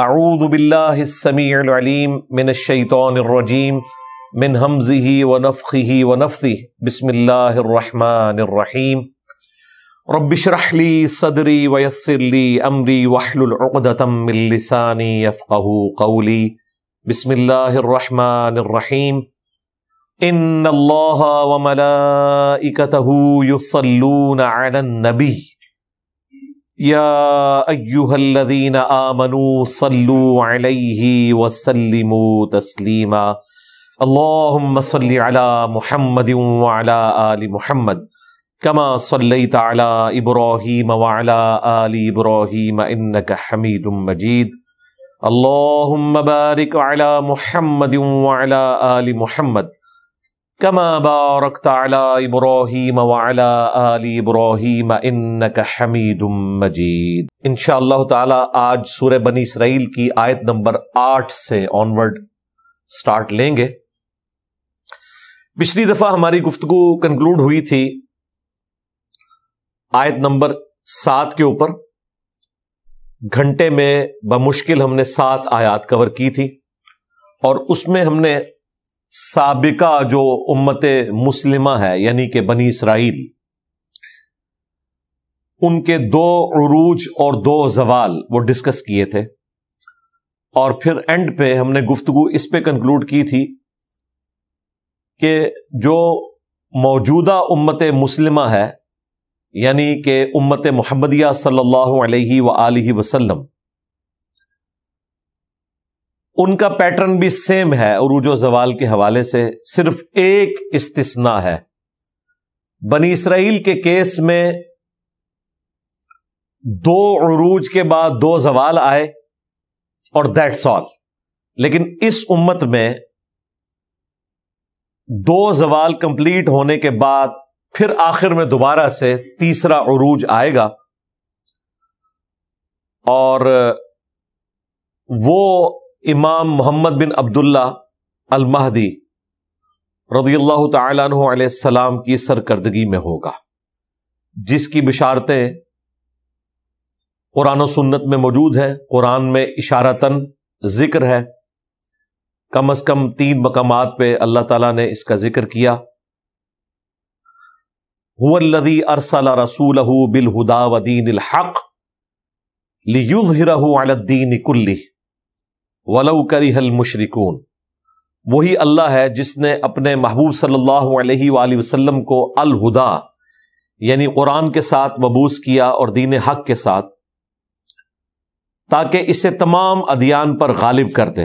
अरूदबिल्लासमीम मिन शैतरजीम मिन हमजी व नफ़ी व नफ़ी बसमीम रबिशरहली सदरी वयसरली अमरी वाहलतमिलसानी अफ़ू कौली बसमीम इन अल्लाह वमला इकतहू युसलून नबी यादीन आमनु सल्लु अलैहि वसल्लिमु तस्लीमा اللهم صل على محمد وعلى آل محمد كما صليت على إبراهيم وعلى آل إبراهيم إنك حميد مجيد اللهم بارك على محمد وعلى آل محمد كما باركت على ابراهيم وعلى ال ابراهيم انك حميد مجيد ان شاء الله تعالى आज सूरह बनी इसराइल की आयत नंबर 8 से ऑनवर्ड स्टार्ट लेंगे पिछली दफा हमारी गुफ्तगु कंक्लूड हुई थी आयत नंबर 7 के ऊपर घंटे में बमुश्किल हमने सात आयत कवर की थी और उसमें हमने सबका जो उम्मत मुस्लिम है यानी कि बनी इसराइल उनके दो अरूज और दो जवाल वो डिस्कस किए थे और फिर एंड पे हमने गुफ्तु इस पर कंक्लूड की थी कि जो मौजूदा उम्मत मुस्लिमा है यानी कि उम्मत मोहम्मदिया सल्लल्लाहु वसलम उनका पैटर्न भी सेम है उरूज जवाल के हवाले से सिर्फ एक इस्तना है बनी इसराइल के केस में दो अरूज के बाद दो जवाल आए और दैट्स ऑल लेकिन इस उम्मत में दो जवाल कंप्लीट होने के बाद फिर आखिर में दोबारा से तीसरा अरूज आएगा और वो इमाम मोहम्मद बिन अब्दुल्ला अल महदी रजील्ला तसलाम की सरकर्दगी में होगा जिसकी बिशारतें कुरान और सुन्नत में मौजूद है कुरान में इशारतन जिक्र है कम अज कम तीन मकाम पर अल्लाह ताला ने इसका जिक्र किया हुदी अरसला रसूल बिलहुदा वदीन हक लियुज हिरा अलद्दीन वलऊ हल मुशरिकून वही अल्लाह है जिसने अपने महबूब सल्लल्लाहु अलैहि वसल्लम को अलहुदा यानी कुरान के साथ मबूस किया और दीन हक के साथ ताकि इसे तमाम अदियान पर गालिब कर दे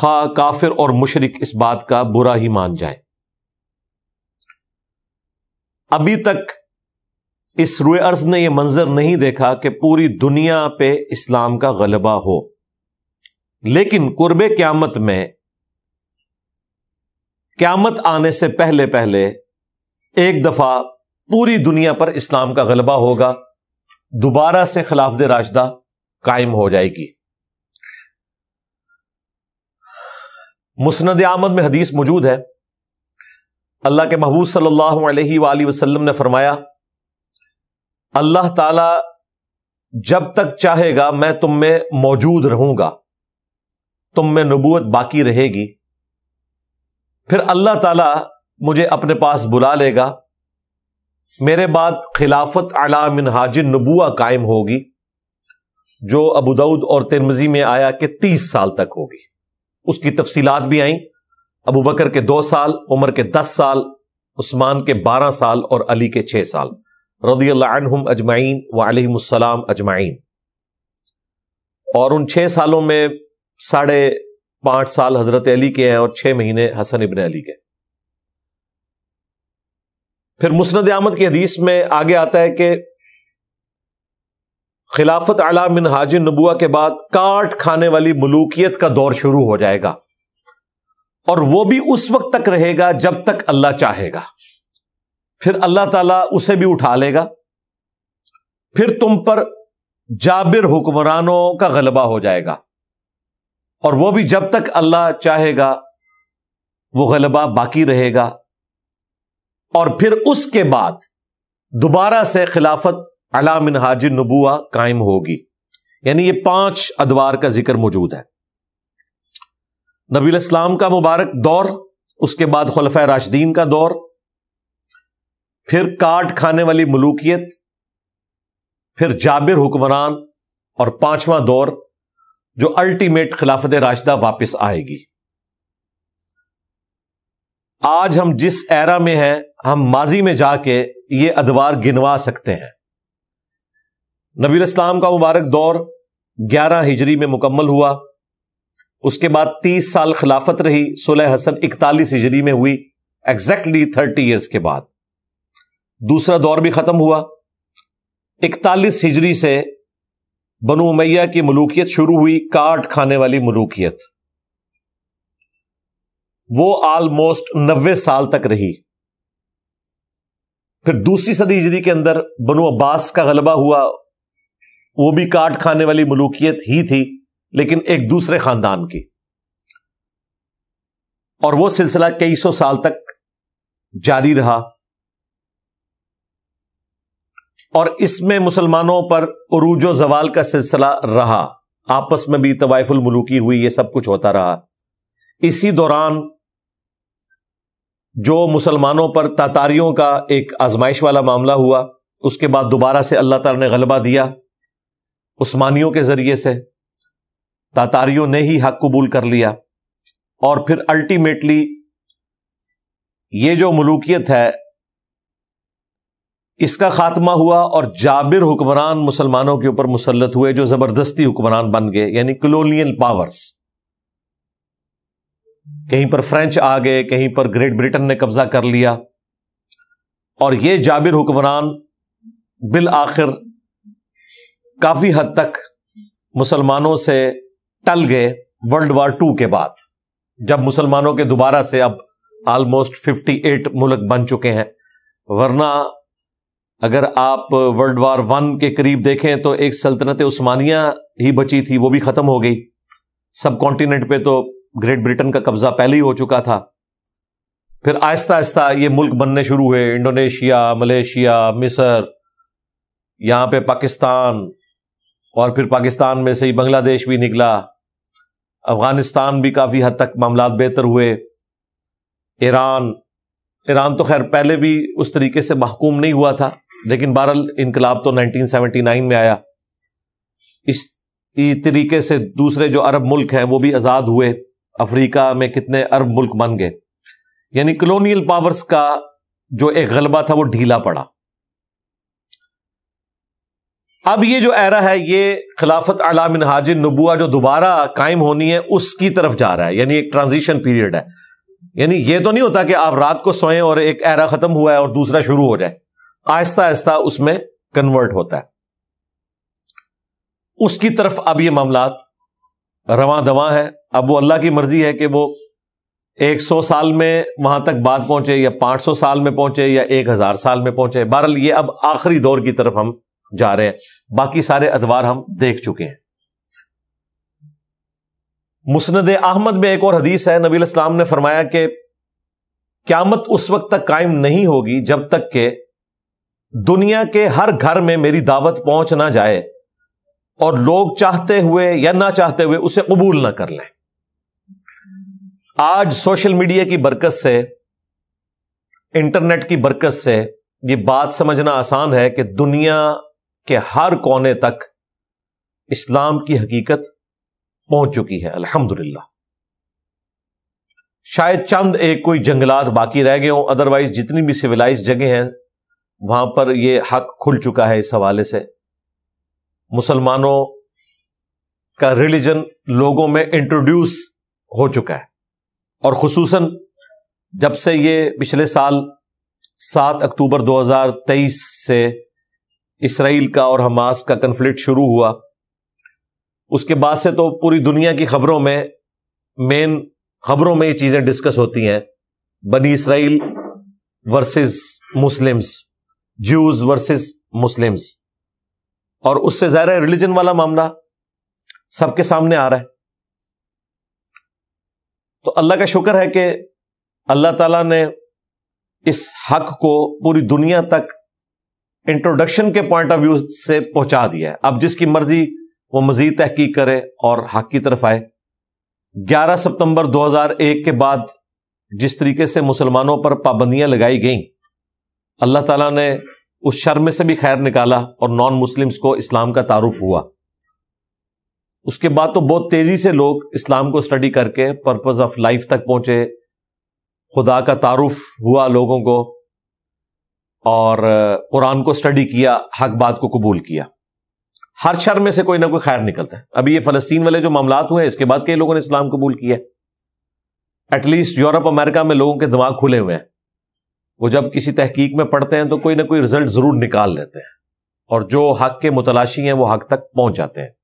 खा काफिर और मुशरक इस बात का बुरा ही मान जाए अभी तक इस रुए अर्ज ने यह मंजर नहीं देखा कि पूरी दुनिया पे इस्लाम का गलबा हो लेकिन कुर्बे क्यामत में क्यामत आने से पहले पहले एक दफा पूरी दुनिया पर इस्लाम का गलबा होगा दोबारा से खिलाफ राशदा कायम हो जाएगी मुस्ंद आमद में हदीस मौजूद है अल्लाह के महबूब सल्लल्लाहु अलैहि वसल्लम ने फरमाया अल्लाह ताला जब तक चाहेगा मैं तुम में मौजूद रहूंगा तुम में नबूत बाकी रहेगी फिर अल्लाह ताला मुझे अपने पास बुला लेगा मेरे बाद खिलाफत अला मिन हाजिर नबुआ कायम होगी जो अबूदाऊद और तिरमजी में आया कि तीस साल तक होगी उसकी तफसीलात भी आई अबू बकर के दो साल उमर के दस साल उस्मान के बारह साल और अली के छह साल रदी अल्लाम अजमाइन वालम अजमाइन और उन छह सालों में साढ़े पांच साल हजरत अली के हैं और छह महीने हसन इबन अली के फिर मुस्नद आमद की हदीस में आगे आता है कि खिलाफत आला मिन हाजिर नबुआ के बाद काट खाने वाली मलूकियत का दौर शुरू हो जाएगा और वो भी उस वक्त तक रहेगा जब तक अल्लाह चाहेगा फिर अल्लाह ताला उसे भी उठा लेगा फिर तुम पर जाबिर हुक्मरानों का गलबा हो जाएगा और वो भी जब तक अल्लाह चाहेगा वो गलबा बाकी रहेगा और फिर उसके बाद दोबारा से खिलाफत अलामिन हाजि नबुआ कायम होगी यानी ये पांच अदवार का जिक्र मौजूद है नबी इस्लाम का मुबारक दौर उसके बाद खलफा राशदीन का दौर फिर काट खाने वाली मलूकियत फिर जाबिर हुक्मरान और पांचवा दौर जो अल्टीमेट खिलाफत राशिदा वापस आएगी आज हम जिस एरा में हैं हम माजी में जाके ये अदवार गिनवा सकते हैं नबी इस्लाम का मुबारक दौर 11 हिजरी में मुकम्मल हुआ उसके बाद 30 साल खिलाफत रही सुलह हसन 41 हिजरी में हुई एग्जैक्टली 30 इयर्स के बाद दूसरा दौर भी खत्म हुआ 41 हिजरी से बनु उमैया की मलूकियत शुरू हुई काट खाने वाली मलूकियत वो ऑलमोस्ट नब्बे साल तक रही फिर दूसरी सदी हिजरी के अंदर बनु अब्बास का गलबा हुआ वो भी काट खाने वाली मलूकियत ही थी लेकिन एक दूसरे खानदान की और वो सिलसिला कई सौ साल तक जारी रहा और इसमें मुसलमानों पर अरूज जवाल का सिलसिला रहा आपस में भी तवाइफुल मलूकी हुई यह सब कुछ होता रहा इसी दौरान जो मुसलमानों पर तातारियों का एक आजमाइश वाला मामला हुआ उसके बाद दोबारा से अल्लाह ताला ने गलबा दिया उस्मानियों के जरिए से तातारियों ने ही हक कबूल कर लिया और फिर अल्टीमेटली ये जो मलूकियत है इसका खात्मा हुआ और जाबिर हुक्मरान मुसलमानों के ऊपर मुसलत हुए जो जबरदस्ती हुक्मरान बन गए यानी कलोनियल पावर्स कहीं पर फ्रेंच आ गए कहीं पर ग्रेट ब्रिटेन ने कब्जा कर लिया और ये जाबिर हुक्मरान बिल आखिर काफी हद तक मुसलमानों से टल गए वर्ल्ड वार टू के बाद जब मुसलमानों के दोबारा से अब ऑलमोस्ट 58 मुल्क बन चुके हैं वरना अगर आप वर्ल्ड वार वन के करीब देखें तो एक सल्तनत उस्मानिया ही बची थी वो भी खत्म हो गई सब कॉन्टिनेंट पे तो ग्रेट ब्रिटेन का कब्जा पहले ही हो चुका था फिर आहिस्ता आहिस्ता ये मुल्क बनने शुरू हुए इंडोनेशिया मलेशिया मिसर यहाँ पे पाकिस्तान और फिर पाकिस्तान में से ही बांग्लादेश भी निकला अफगानिस्तान भी काफ़ी हद तक मामला बेहतर हुए ईरान ईरान तो खैर पहले भी उस तरीके से महकूम नहीं हुआ था लेकिन बहरल इनकलाब तो नाइनटीन नाइन में आया इस तरीके से दूसरे जो अरब मुल्क हैं वो भी आज़ाद हुए अफ्रीका में कितने अरब मुल्क बन गए यानी कलोनियल पावर्स का जो एक गलबा था वो ढीला पड़ा अब ये जो एरा है ये खिलाफत अलामिन हाजिर नबुआ जो दोबारा कायम होनी है उसकी तरफ जा रहा है यानी एक ट्रांजिशन पीरियड है यानी ये तो नहीं होता कि आप रात को सोएं और एक एरा खत्म हुआ है और दूसरा शुरू हो जाए आहिस्ता आहिस्ता उसमें कन्वर्ट होता है उसकी तरफ अब ये मामला रवा दवा है अब वो अल्लाह की मर्जी है कि वो 100 साल में वहां तक बाद पहुंचे या 500 साल में पहुंचे या एक हजार साल में पहुंचे बहरल ये अब आखिरी दौर की तरफ हम जा रहे हैं बाकी सारे अदवार हम देख चुके हैं मुस्द अहमद में एक और हदीस है नबी इस्लाम ने फरमाया कि क्यामत उस वक्त तक कायम नहीं होगी जब तक के दुनिया के हर घर में मेरी दावत पहुंच ना जाए और लोग चाहते हुए या ना चाहते हुए उसे कबूल ना कर लें आज सोशल मीडिया की बरकत से इंटरनेट की बरकत से ये बात समझना आसान है कि दुनिया के हर कोने तक इस्लाम की हकीकत पहुंच चुकी है अल्हम्दुलिल्लाह शायद चंद एक कोई जंगलात बाकी रह गए हो अदरवाइज जितनी भी सिविलाइज जगह हैं वहां पर ये हक खुल चुका है इस हवाले से मुसलमानों का रिलीजन लोगों में इंट्रोड्यूस हो चुका है और खसूस जब से ये पिछले साल सात अक्टूबर दो हजार तेईस से इसराइल का और हमास का कन्फ्लिक्ट शुरू हुआ उसके बाद से तो पूरी दुनिया की खबरों में मेन खबरों में ये चीज़ें डिस्कस होती हैं बनी इसराइल versus Muslims Jews versus Muslims और उससे ज्यादा रिलीजन वाला मामला सबके सामने आ रहा है तो अल्लाह का शुक्र है कि अल्लाह ताला ने इस हक को पूरी दुनिया तक इंट्रोडक्शन के पॉइंट ऑफ व्यू से पहुंचा दिया है अब जिसकी मर्जी वो मजीद तहकीक करे और हक की तरफ आए 11 सितंबर 2001 के बाद जिस तरीके से मुसलमानों पर पाबंदियां लगाई गई अल्लाह ताला ने उस शर्म में से भी खैर निकाला और नॉन मुस्लिम्स को इस्लाम का तारुफ हुआ उसके बाद तो बहुत तेजी से लोग इस्लाम को स्टडी करके पर्पज ऑफ लाइफ तक पहुंचे खुदा का तारुफ हुआ लोगों को और कुरान को स्टडी किया हक बात को कबूल किया हर शर में से कोई ना कोई खैर निकलता है अभी ये फलस्तीन वाले जो मामला हुए इसके बाद कई लोगों ने इस्लाम कबूल किया एटलीस्ट यूरोप अमेरिका में लोगों के दिमाग खुले हुए हैं वो जब किसी तहकीक में पढ़ते हैं तो कोई ना कोई रिजल्ट जरूर निकाल लेते हैं और जो हक के मुतलाशी हैं वो हक तक पहुंच जाते हैं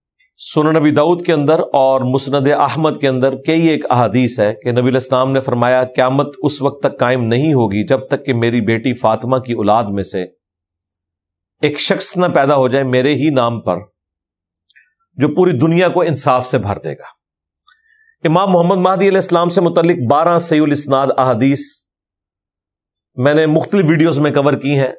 सुन नबी दाऊद के अंदर और मुस्ंद अहमद के अंदर कई एक अहादीस है कि नबी इस्लाम ने फरमाया क्यामत उस वक्त तक कायम नहीं होगी जब तक कि मेरी बेटी फातिमा की औलाद में से एक शख्स ना पैदा हो जाए मेरे ही नाम पर जो पूरी दुनिया को इंसाफ से भर देगा इमाम मोहम्मद महदी इस्लाम से मुतलिक बारह सैल इसनाद अहादीस मैंने मुख्तलिफ वीडियोज में कवर की हैं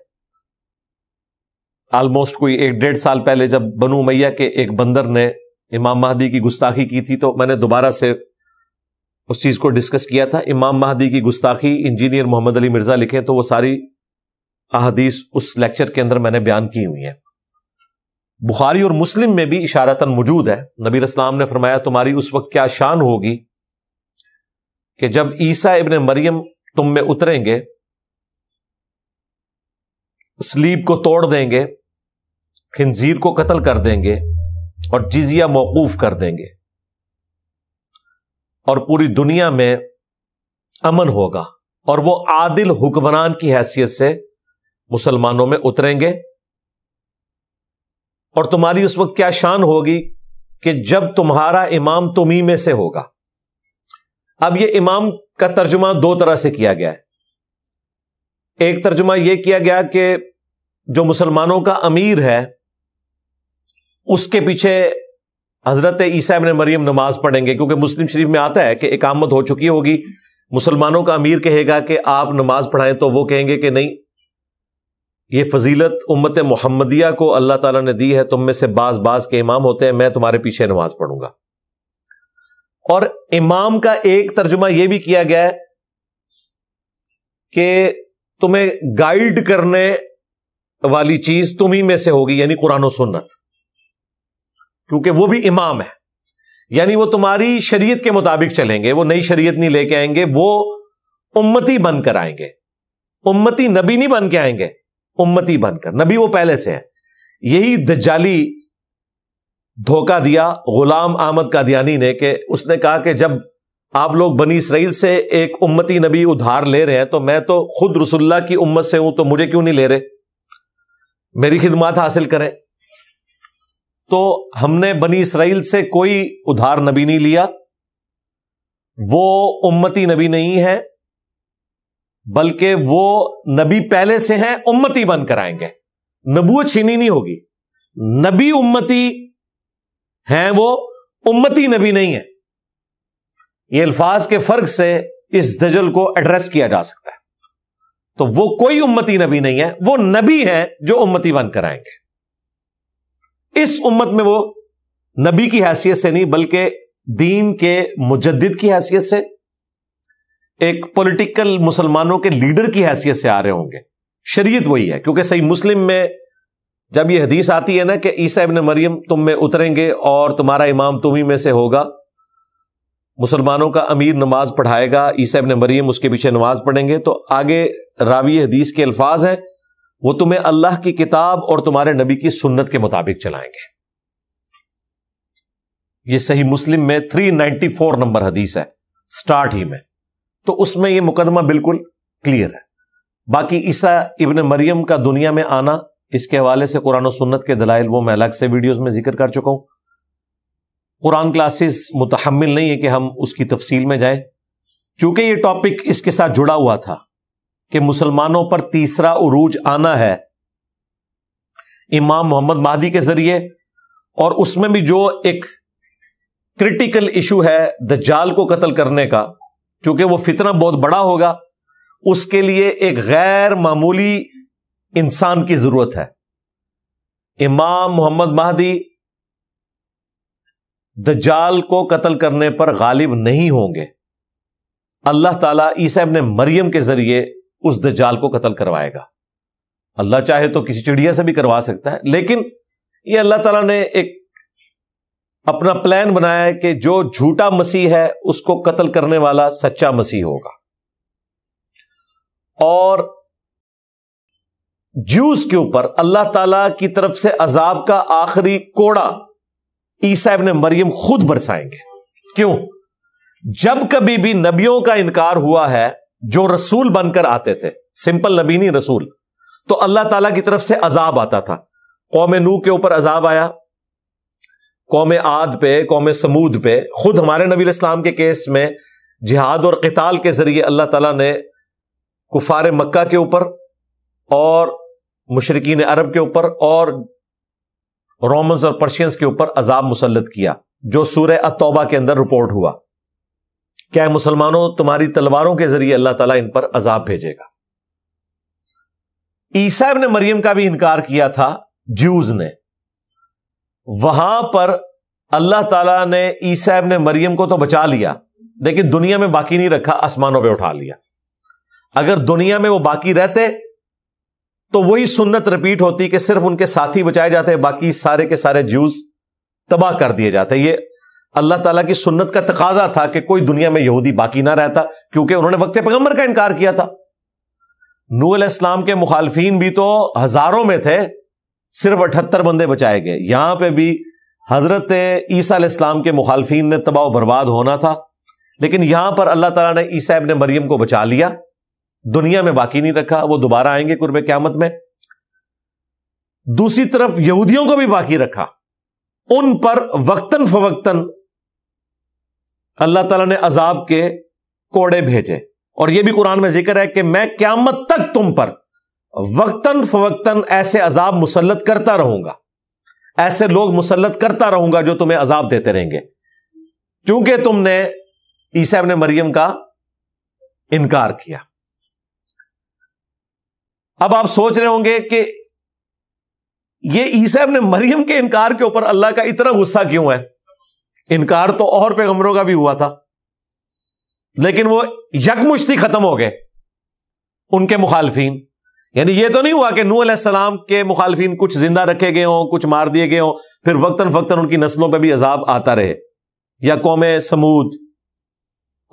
ऑलमोस्ट कोई एक डेढ़ साल पहले जब बनु मैया के एक बंदर ने इमाम महदी की गुस्ताखी की थी तो मैंने दोबारा से उस चीज को डिस्कस किया था इमाम महदी की गुस्ताखी इंजीनियर मोहम्मद अली मिर्जा लिखे तो वो सारी अहदीस उस लेक्चर के अंदर मैंने बयान की हुई है बुखारी और मुस्लिम में भी इशारतन मौजूद है नबीर इस्लाम ने फरमाया तुम्हारी उस वक्त क्या शान होगी कि जब ईसा इबन मरियम तुम में उतरेंगे स्लीब को तोड़ देंगे खिंजीर को कत्ल कर देंगे और जिजिया मौकूफ कर देंगे और पूरी दुनिया में अमन होगा और वो आदिल हुक्मरान की हैसियत से मुसलमानों में उतरेंगे और तुम्हारी उस वक्त क्या शान होगी कि जब तुम्हारा इमाम तुम्ही में से होगा अब ये इमाम का तर्जुमा दो तरह से किया गया है एक तर्जुमा यह किया गया कि जो मुसलमानों का अमीर है उसके पीछे हजरत ईसा इबन मरियम नमाज पढ़ेंगे क्योंकि मुस्लिम शरीफ में आता है कि एक इकामत हो चुकी होगी मुसलमानों का अमीर कहेगा कि आप नमाज पढ़ाएं तो वो कहेंगे कि नहीं ये फजीलत उम्मत मोहम्मदिया को अल्लाह ताला ने दी है तुम में से बाज बाज के इमाम होते हैं मैं तुम्हारे पीछे नमाज पढ़ूंगा और इमाम का एक तर्जुमा यह भी किया गया है कि तुम्हें गाइड करने वाली चीज तुम्ही में से होगी यानी कुरान और सुन्नत क्योंकि वो भी इमाम है यानी वो तुम्हारी शरीयत के मुताबिक चलेंगे वो नई शरीयत नहीं लेके आएंगे वो उम्मती बनकर आएंगे उम्मती नबी नहीं बन के आएंगे उम्मती बनकर नबी वो पहले से है यही दज्जाली धोखा दिया गुलाम अहमद कादियानी ने कि उसने कहा कि जब आप लोग बनी इसराइल से एक उम्मती नबी उधार ले रहे हैं तो मैं तो खुद रसुल्ला की उम्मत से हूं तो मुझे क्यों नहीं ले रहे मेरी खिदमात हासिल करें तो हमने बनी इसराइल से कोई उधार नबी नहीं लिया वो उम्मती नबी नहीं है बल्कि वो नबी पहले से हैं उम्मती बनकर आएंगे नबूत छीनी नहीं होगी नबी उम्मती हैं वो उम्मती नबी नहीं है ये अल्फाज के फर्क से इस दजल को एड्रेस किया जा सकता है तो वो कोई उम्मती नबी नहीं है वो नबी है जो उम्मती बनकर आएंगे इस उम्मत में वो नबी की हैसियत से नहीं बल्कि दीन के मुजद की हैसियत से एक पॉलिटिकल मुसलमानों के लीडर की हैसियत से आ रहे होंगे शरीयत वही है क्योंकि सही मुस्लिम में जब यह हदीस आती है ना कि ईसा इबन मरियम तुम में उतरेंगे और तुम्हारा इमाम तुम्ही में से होगा मुसलमानों का अमीर नमाज पढ़ाएगा ईसा ने मरियम उसके पीछे नमाज पढ़ेंगे तो आगे रावी हदीस के अल्फाज हैं वो तुम्हें अल्लाह की किताब और तुम्हारे नबी की सुन्नत के मुताबिक चलाएंगे ये सही मुस्लिम में 394 नंबर हदीस है स्टार्ट ही में तो उसमें ये मुकदमा बिल्कुल क्लियर है बाकी ईसा इबन मरियम का दुनिया में आना इसके हवाले से कुरान और सुन्नत के दलाइल वो मैं अलग से वीडियोस में जिक्र कर चुका हूं कुरान क्लासेस मुतहमल नहीं है कि हम उसकी तफसील में जाए क्योंकि ये टॉपिक इसके साथ जुड़ा हुआ था कि मुसलमानों पर तीसरा उरूज आना है इमाम मोहम्मद माहदी के जरिए और उसमें भी जो एक क्रिटिकल इशू है द जाल को कत्ल करने का क्योंकि वो फितना बहुत बड़ा होगा उसके लिए एक गैर मामूली इंसान की जरूरत है इमाम मोहम्मद माहदी दजाल को कत्ल करने पर गालिब नहीं होंगे अल्लाह ताला ईसा ने मरियम के जरिए उस दजाल को कत्ल करवाएगा अल्लाह चाहे तो किसी चिड़िया से भी करवा सकता है लेकिन ये अल्लाह ताला ने एक अपना प्लान बनाया है कि जो झूठा मसीह है उसको कत्ल करने वाला सच्चा मसीह होगा और जूस के ऊपर अल्लाह ताला की तरफ से अजाब का आखिरी कोड़ा ईसा इबन मरियम खुद बरसाएंगे क्यों जब कभी भी नबियों का इनकार हुआ है जो रसूल बनकर आते थे सिंपल नबी नहीं रसूल तो अल्लाह ताला की तरफ से अजाब आता था कौम नू के ऊपर अजाब आया कौम आद पे कौम समूद पे खुद हमारे नबी इस्लाम के केस में जिहाद और कताल के जरिए अल्लाह ताला ने कुफार मक्का के ऊपर और मुशरकिन अरब के ऊपर और रोमन और पर्शियंस के ऊपर अजाब मुसलत किया जो सूर्य अतौबा के अंदर रिपोर्ट हुआ क्या मुसलमानों तुम्हारी तलवारों के जरिए अल्लाह तला इन पर अजाब भेजेगा ईसा ने मरियम का भी इनकार किया था ज्यूज ने वहां पर अल्लाह ताला ने ईसा ने मरियम को तो बचा लिया लेकिन दुनिया में बाकी नहीं रखा आसमानों पे उठा लिया अगर दुनिया में वो बाकी रहते तो वही सुन्नत रिपीट होती कि सिर्फ उनके साथ ही बचाए जाते हैं बाकी सारे के सारे जूस तबाह कर दिए जाते ये अल्लाह ताला की सुन्नत का तकाजा था कि कोई दुनिया में यहूदी बाकी ना रहता क्योंकि उन्होंने वक्त पैगंबर का इनकार किया था नूअल इस्लाम के मुखालफी भी तो हजारों में थे सिर्फ अठहत्तर बंदे बचाए गए यहां पर भी हजरत ईसा इस्लाम के मुखालफन ने तबाह बर्बाद होना था लेकिन यहां पर अल्लाह तला ने ईसा इबन मरियम को बचा लिया दुनिया में बाकी नहीं रखा वो दोबारा आएंगे कुर्ब क्यामत में दूसरी तरफ यहूदियों को भी बाकी रखा उन पर वक्तन फवक्तन अल्लाह तला ने अजाब के कोड़े भेजे और यह भी कुरान में जिक्र है कि मैं क्यामत तक तुम पर वक्तन फवक्तन ऐसे अजाब मुसलत करता रहूंगा ऐसे लोग मुसलत करता रहूंगा जो तुम्हें अजाब देते रहेंगे क्योंकि तुमने ईसा ने मरियम का इनकार किया अब आप सोच रहे होंगे कि ये ईसा ने मरियम के इनकार के ऊपर अल्लाह का इतना गुस्सा क्यों है इनकार तो और पैगमरों का भी हुआ था लेकिन वो यकमुश्ती खत्म हो गए उनके मुखालफी यानी ये तो नहीं हुआ कि नू असलाम के मुखालफिन कुछ जिंदा रखे गए हों कुछ मार दिए गए हों फिर वक्तन फक्तन उनकी नस्लों पर भी अजाब आता रहे या कौम समूद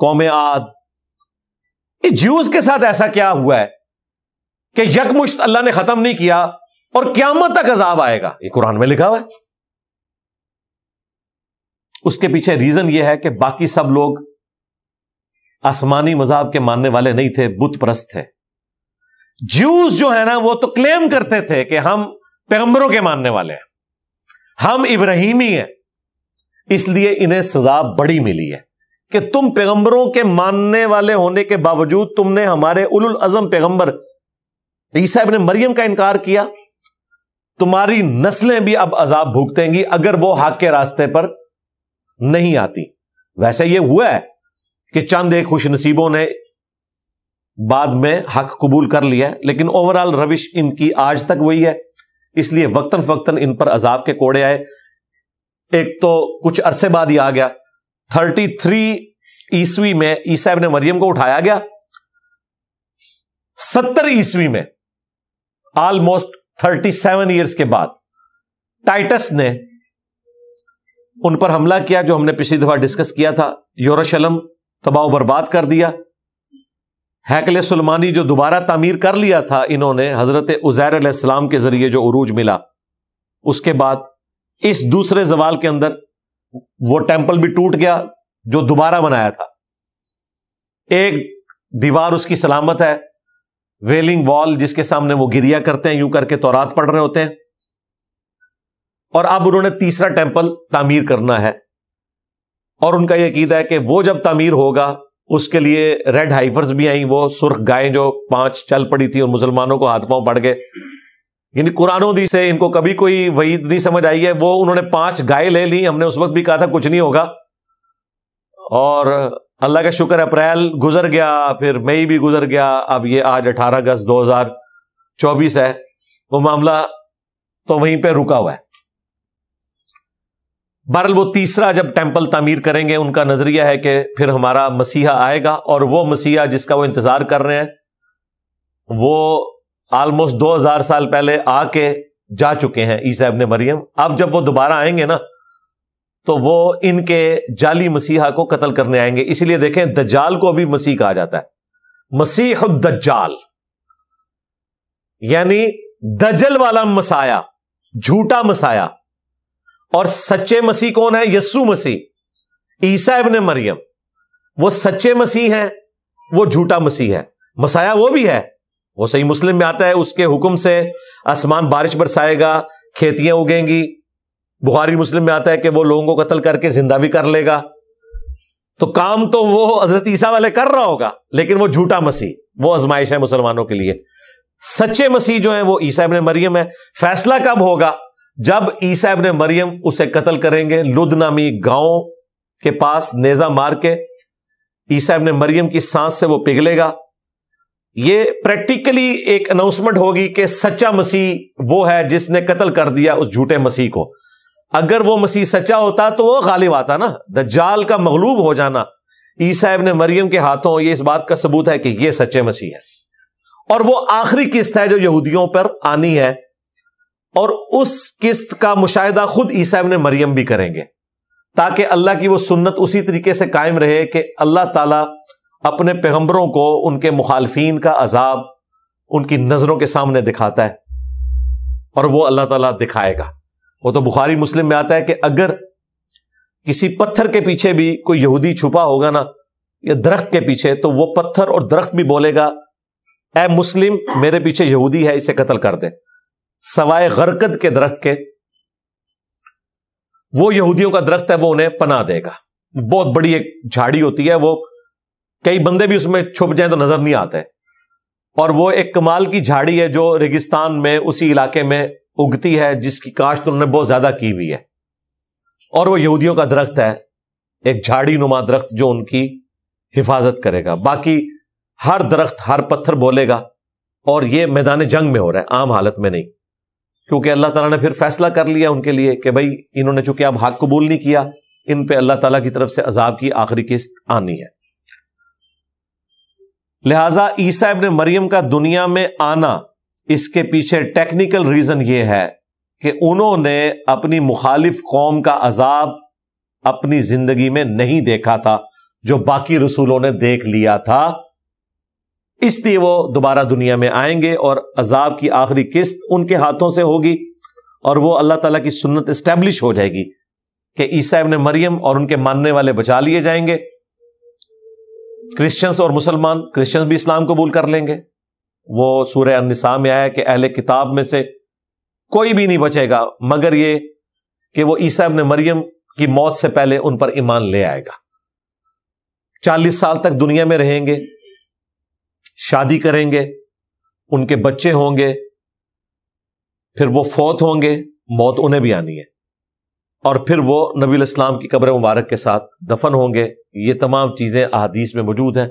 कौम आद ये ज्यूज के साथ ऐसा क्या हुआ है कि यकमुश्त अल्लाह ने खत्म नहीं किया और क्या मत तक अजाब आएगा ये कुरान में लिखा हुआ है उसके पीछे रीजन यह है कि बाकी सब लोग आसमानी मजाब के मानने वाले नहीं थे बुत परस्त थे ज्यूस जो है ना वो तो क्लेम करते थे कि हम पैगंबरों के मानने वाले हैं हम इब्राहिमी हैं इसलिए इन्हें सजा बड़ी मिली है कि तुम पैगंबरों के मानने वाले होने के बावजूद तुमने हमारे उलुल अजम पैगंबर ईसा ने मरियम का इनकार किया तुम्हारी नस्लें भी अब अजाब भुगतेंगी अगर वो हक के रास्ते पर नहीं आती वैसे ये हुआ है कि चंद एक खुश नसीबों ने बाद में हक कबूल कर लिया लेकिन ओवरऑल रविश इनकी आज तक वही है इसलिए वक्तन फक्तन इन पर अजाब के कोड़े आए एक तो कुछ अरसे बाद ही आ गया थर्टी थ्री ईस्वी में ईसाब ने मरियम को उठाया गया सत्तर ईस्वी में ऑलमोस्ट सेवन ईयर्स के बाद टाइटस ने उन पर हमला किया जो हमने पिछली दफा डिस्कस किया था यूरोशलम तबाह बर्बाद कर दिया हैकल सलमानी जो दोबारा तामीर कर लिया था इन्होंने हजरत उजैर सलाम के जरिए जो उरूज मिला उसके बाद इस दूसरे जवाल के अंदर वो टेम्पल भी टूट गया जो दोबारा बनाया था एक दीवार उसकी सलामत है वेलिंग वॉल जिसके सामने वो गिरिया करते हैं यूं करके तौरात पढ़ रहे होते हैं और अब उन्होंने तीसरा टेम्पल तामीर करना है और उनका यह अकीदा है कि वो जब तामीर होगा उसके लिए रेड हाइफर्स भी आई वो सुर्ख गायें जो पांच चल पड़ी थी और मुसलमानों को हाथ पांव पड़ गए यानी कुरानों दी से इनको कभी कोई वही नहीं समझ आई है वो उन्होंने पांच गाय ले ली हमने उस वक्त भी कहा था कुछ नहीं होगा और अल्लाह का शुक्र अप्रैल गुजर गया फिर मई भी गुजर गया अब ये आज 18 अगस्त 2024 है वो मामला तो वहीं पे रुका हुआ है बहरल वो तीसरा जब टेम्पल तामीर करेंगे उनका नजरिया है कि फिर हमारा मसीहा आएगा और वो मसीहा जिसका वो इंतजार कर रहे हैं वो आलमोस्ट 2000 साल पहले आके जा चुके हैं ईसा ने मरियम अब जब वो दोबारा आएंगे ना तो वो इनके जाली मसीहा को कत्ल करने आएंगे इसलिए देखें दज्जाल को अभी मसीह कहा जाता है मसीह दज्जाल यानी दजल वाला मसाया झूठा मसाया और सच्चे मसीह कौन है यस्सु मसीह ईसा इबन मरियम वो सच्चे मसीह हैं वो झूठा मसीह है मसाया वो भी है वो सही मुस्लिम में आता है उसके हुक्म से आसमान बारिश बरसाएगा खेतियां उगेंगी बुखारी मुस्लिम में आता है कि वो लोगों को कत्ल करके जिंदा भी कर लेगा तो काम तो वो हजरत ईसा वाले कर रहा होगा लेकिन वो झूठा मसीह वो आजमाइश है मुसलमानों के लिए सच्चे मसीह जो है वो ईसा ने मरियम है फैसला कब होगा जब ईसा इबन मरियम उसे कत्ल करेंगे लुदनामी गांव के पास नेजा मार के ईसा इबन मरियम की सांस से वो पिघलेगा ये प्रैक्टिकली एक अनाउंसमेंट होगी कि सच्चा मसीह वो है जिसने कत्ल कर दिया उस झूठे मसीह को अगर वो मसीह सच्चा होता तो वो गालिब आता ना द जाल का मगलूब हो जाना ईसा ने मरियम के हाथों ये इस बात का सबूत है कि ये सच्चे मसीह है और वो आखिरी किस्त है जो यहूदियों पर आनी है और उस किस्त का मुशाहिदा खुद ईसा ने मरियम भी करेंगे ताकि अल्लाह की वो सुन्नत उसी तरीके से कायम रहे कि अल्लाह ताला अपने पैगंबरों को उनके मुखालफी का अजाब उनकी नजरों के सामने दिखाता है और वो अल्लाह ताला दिखाएगा वो तो बुखारी मुस्लिम में आता है कि अगर किसी पत्थर के पीछे भी कोई यहूदी छुपा होगा ना या दरख्त के पीछे तो वो पत्थर और दरख्त भी बोलेगा ए मुस्लिम मेरे पीछे यहूदी है इसे कत्ल कर दे सवाए गरकत के दरख्त के वो यहूदियों का दरख्त है वो उन्हें पना देगा बहुत बड़ी एक झाड़ी होती है वो कई बंदे भी उसमें छुप जाए तो नजर नहीं आते और वो एक कमाल की झाड़ी है जो रेगिस्तान में उसी इलाके में उगती है जिसकी काश्त उन्होंने बहुत ज्यादा की हुई है और वो यहूदियों का दरख्त है एक झाड़ी नुमा दरख्त जो उनकी हिफाजत करेगा बाकी हर दरख्त हर पत्थर बोलेगा और ये मैदान जंग में हो रहा है आम हालत में नहीं क्योंकि अल्लाह तला ने फिर फैसला कर लिया उनके लिए कि भाई इन्होंने चूंकि अब हक कबूल नहीं किया इन पर अल्लाह तला की तरफ से अजाब की आखिरी किस्त आनी है लिहाजा ईसा ने मरियम का दुनिया में आना इसके पीछे टेक्निकल रीजन ये है कि उन्होंने अपनी मुखालिफ कौम का अजाब अपनी जिंदगी में नहीं देखा था जो बाकी रसूलों ने देख लिया था इसलिए वो दोबारा दुनिया में आएंगे और अजाब की आखिरी किस्त उनके हाथों से होगी और वो अल्लाह ताला की सुन्नत स्टैब्लिश हो जाएगी कि ईसा ने मरियम और उनके मानने वाले बचा लिए जाएंगे क्रिश्चियंस और मुसलमान क्रिश्चियंस भी इस्लाम कबूल कर लेंगे वो सूर्य अनसा में आया कि अहले किताब में से कोई भी नहीं बचेगा मगर ये कि वो ईसा ने मरियम की मौत से पहले उन पर ईमान ले आएगा चालीस साल तक दुनिया में रहेंगे शादी करेंगे उनके बच्चे होंगे फिर वो फौत होंगे मौत उन्हें भी आनी है और फिर वो नबी इस्लाम की कब्र मुबारक के साथ दफन होंगे ये तमाम चीज़ें अहादीस में मौजूद हैं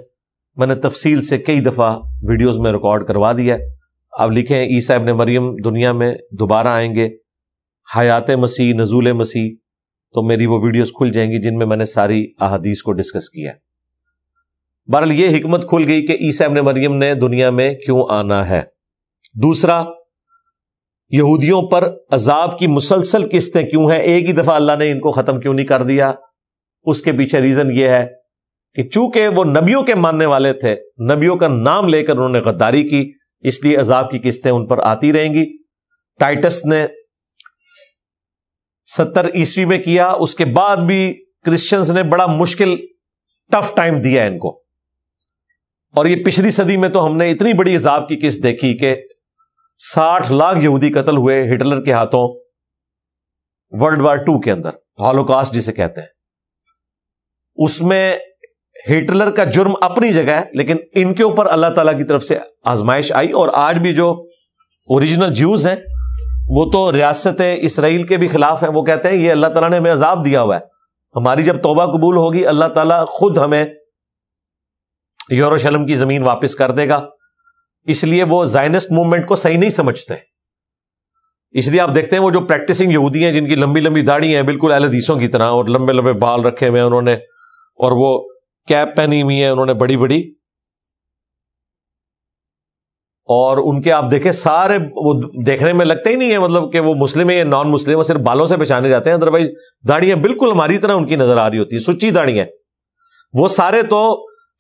मैंने तफसील से कई दफ़ा वीडियोज में रिकॉर्ड करवा दिया है अब लिखें ईसा इबन मरियम दुनिया में दोबारा आएंगे हयात मसीह नजूल मसीह तो मेरी वो वीडियोस खुल जाएंगी जिनमें मैंने सारी अहदीस को डिस्कस किया है बहरल ये हिकमत खुल गई कि ईसा इबन मरियम ने दुनिया में क्यों आना है दूसरा यहूदियों पर अजाब की मुसलसल किस्तें क्यों हैं एक ही दफा अल्लाह ने इनको खत्म क्यों नहीं कर दिया उसके पीछे रीजन यह है कि चूंकि वो नबियों के मानने वाले थे नबियों का नाम लेकर उन्होंने गद्दारी की इसलिए अजाब की किस्तें उन पर आती रहेंगी टाइटस ने सत्तर ईस्वी में किया उसके बाद भी क्रिश्चियंस ने बड़ा मुश्किल टफ टाइम दिया इनको और ये पिछली सदी में तो हमने इतनी बड़ी अजाब की किस्त देखी कि साठ लाख यहूदी कत्ल हुए हिटलर के हाथों वर्ल्ड वार टू के अंदर हॉलोकास्ट जिसे कहते हैं उसमें हिटलर का जुर्म अपनी जगह है लेकिन इनके ऊपर अल्लाह ताला की तरफ से आजमाइश आई और आज भी जो ओरिजिनल ज्यूज हैं वो तो रियासत इसराइल के भी खिलाफ हैं वो कहते हैं ये अल्लाह ताला ने हमें अजाब दिया हुआ है हमारी जब तोबा कबूल होगी अल्लाह ताला खुद हमें यरूशलेम की जमीन वापस कर देगा इसलिए वो जायनिस्ट मूवमेंट को सही नहीं समझते इसलिए आप देखते हैं वो जो प्रैक्टिसिंग यहूदी हैं जिनकी लंबी लंबी दाढ़ी है बिल्कुल अहलदीसों की तरह और लंबे लंबे बाल रखे हुए हैं उन्होंने और वो कैप पहनी हुई है उन्होंने बड़ी बड़ी और उनके आप देखें सारे वो देखने में लगते ही नहीं है मतलब कि वो मुस्लिम है या नॉन मुस्लिम है सिर्फ बालों से पहचाने जाते हैं अदरवाइज दाढ़ियां बिल्कुल हमारी तरह उनकी नजर आ रही होती है सुची दाढ़ियां वो सारे तो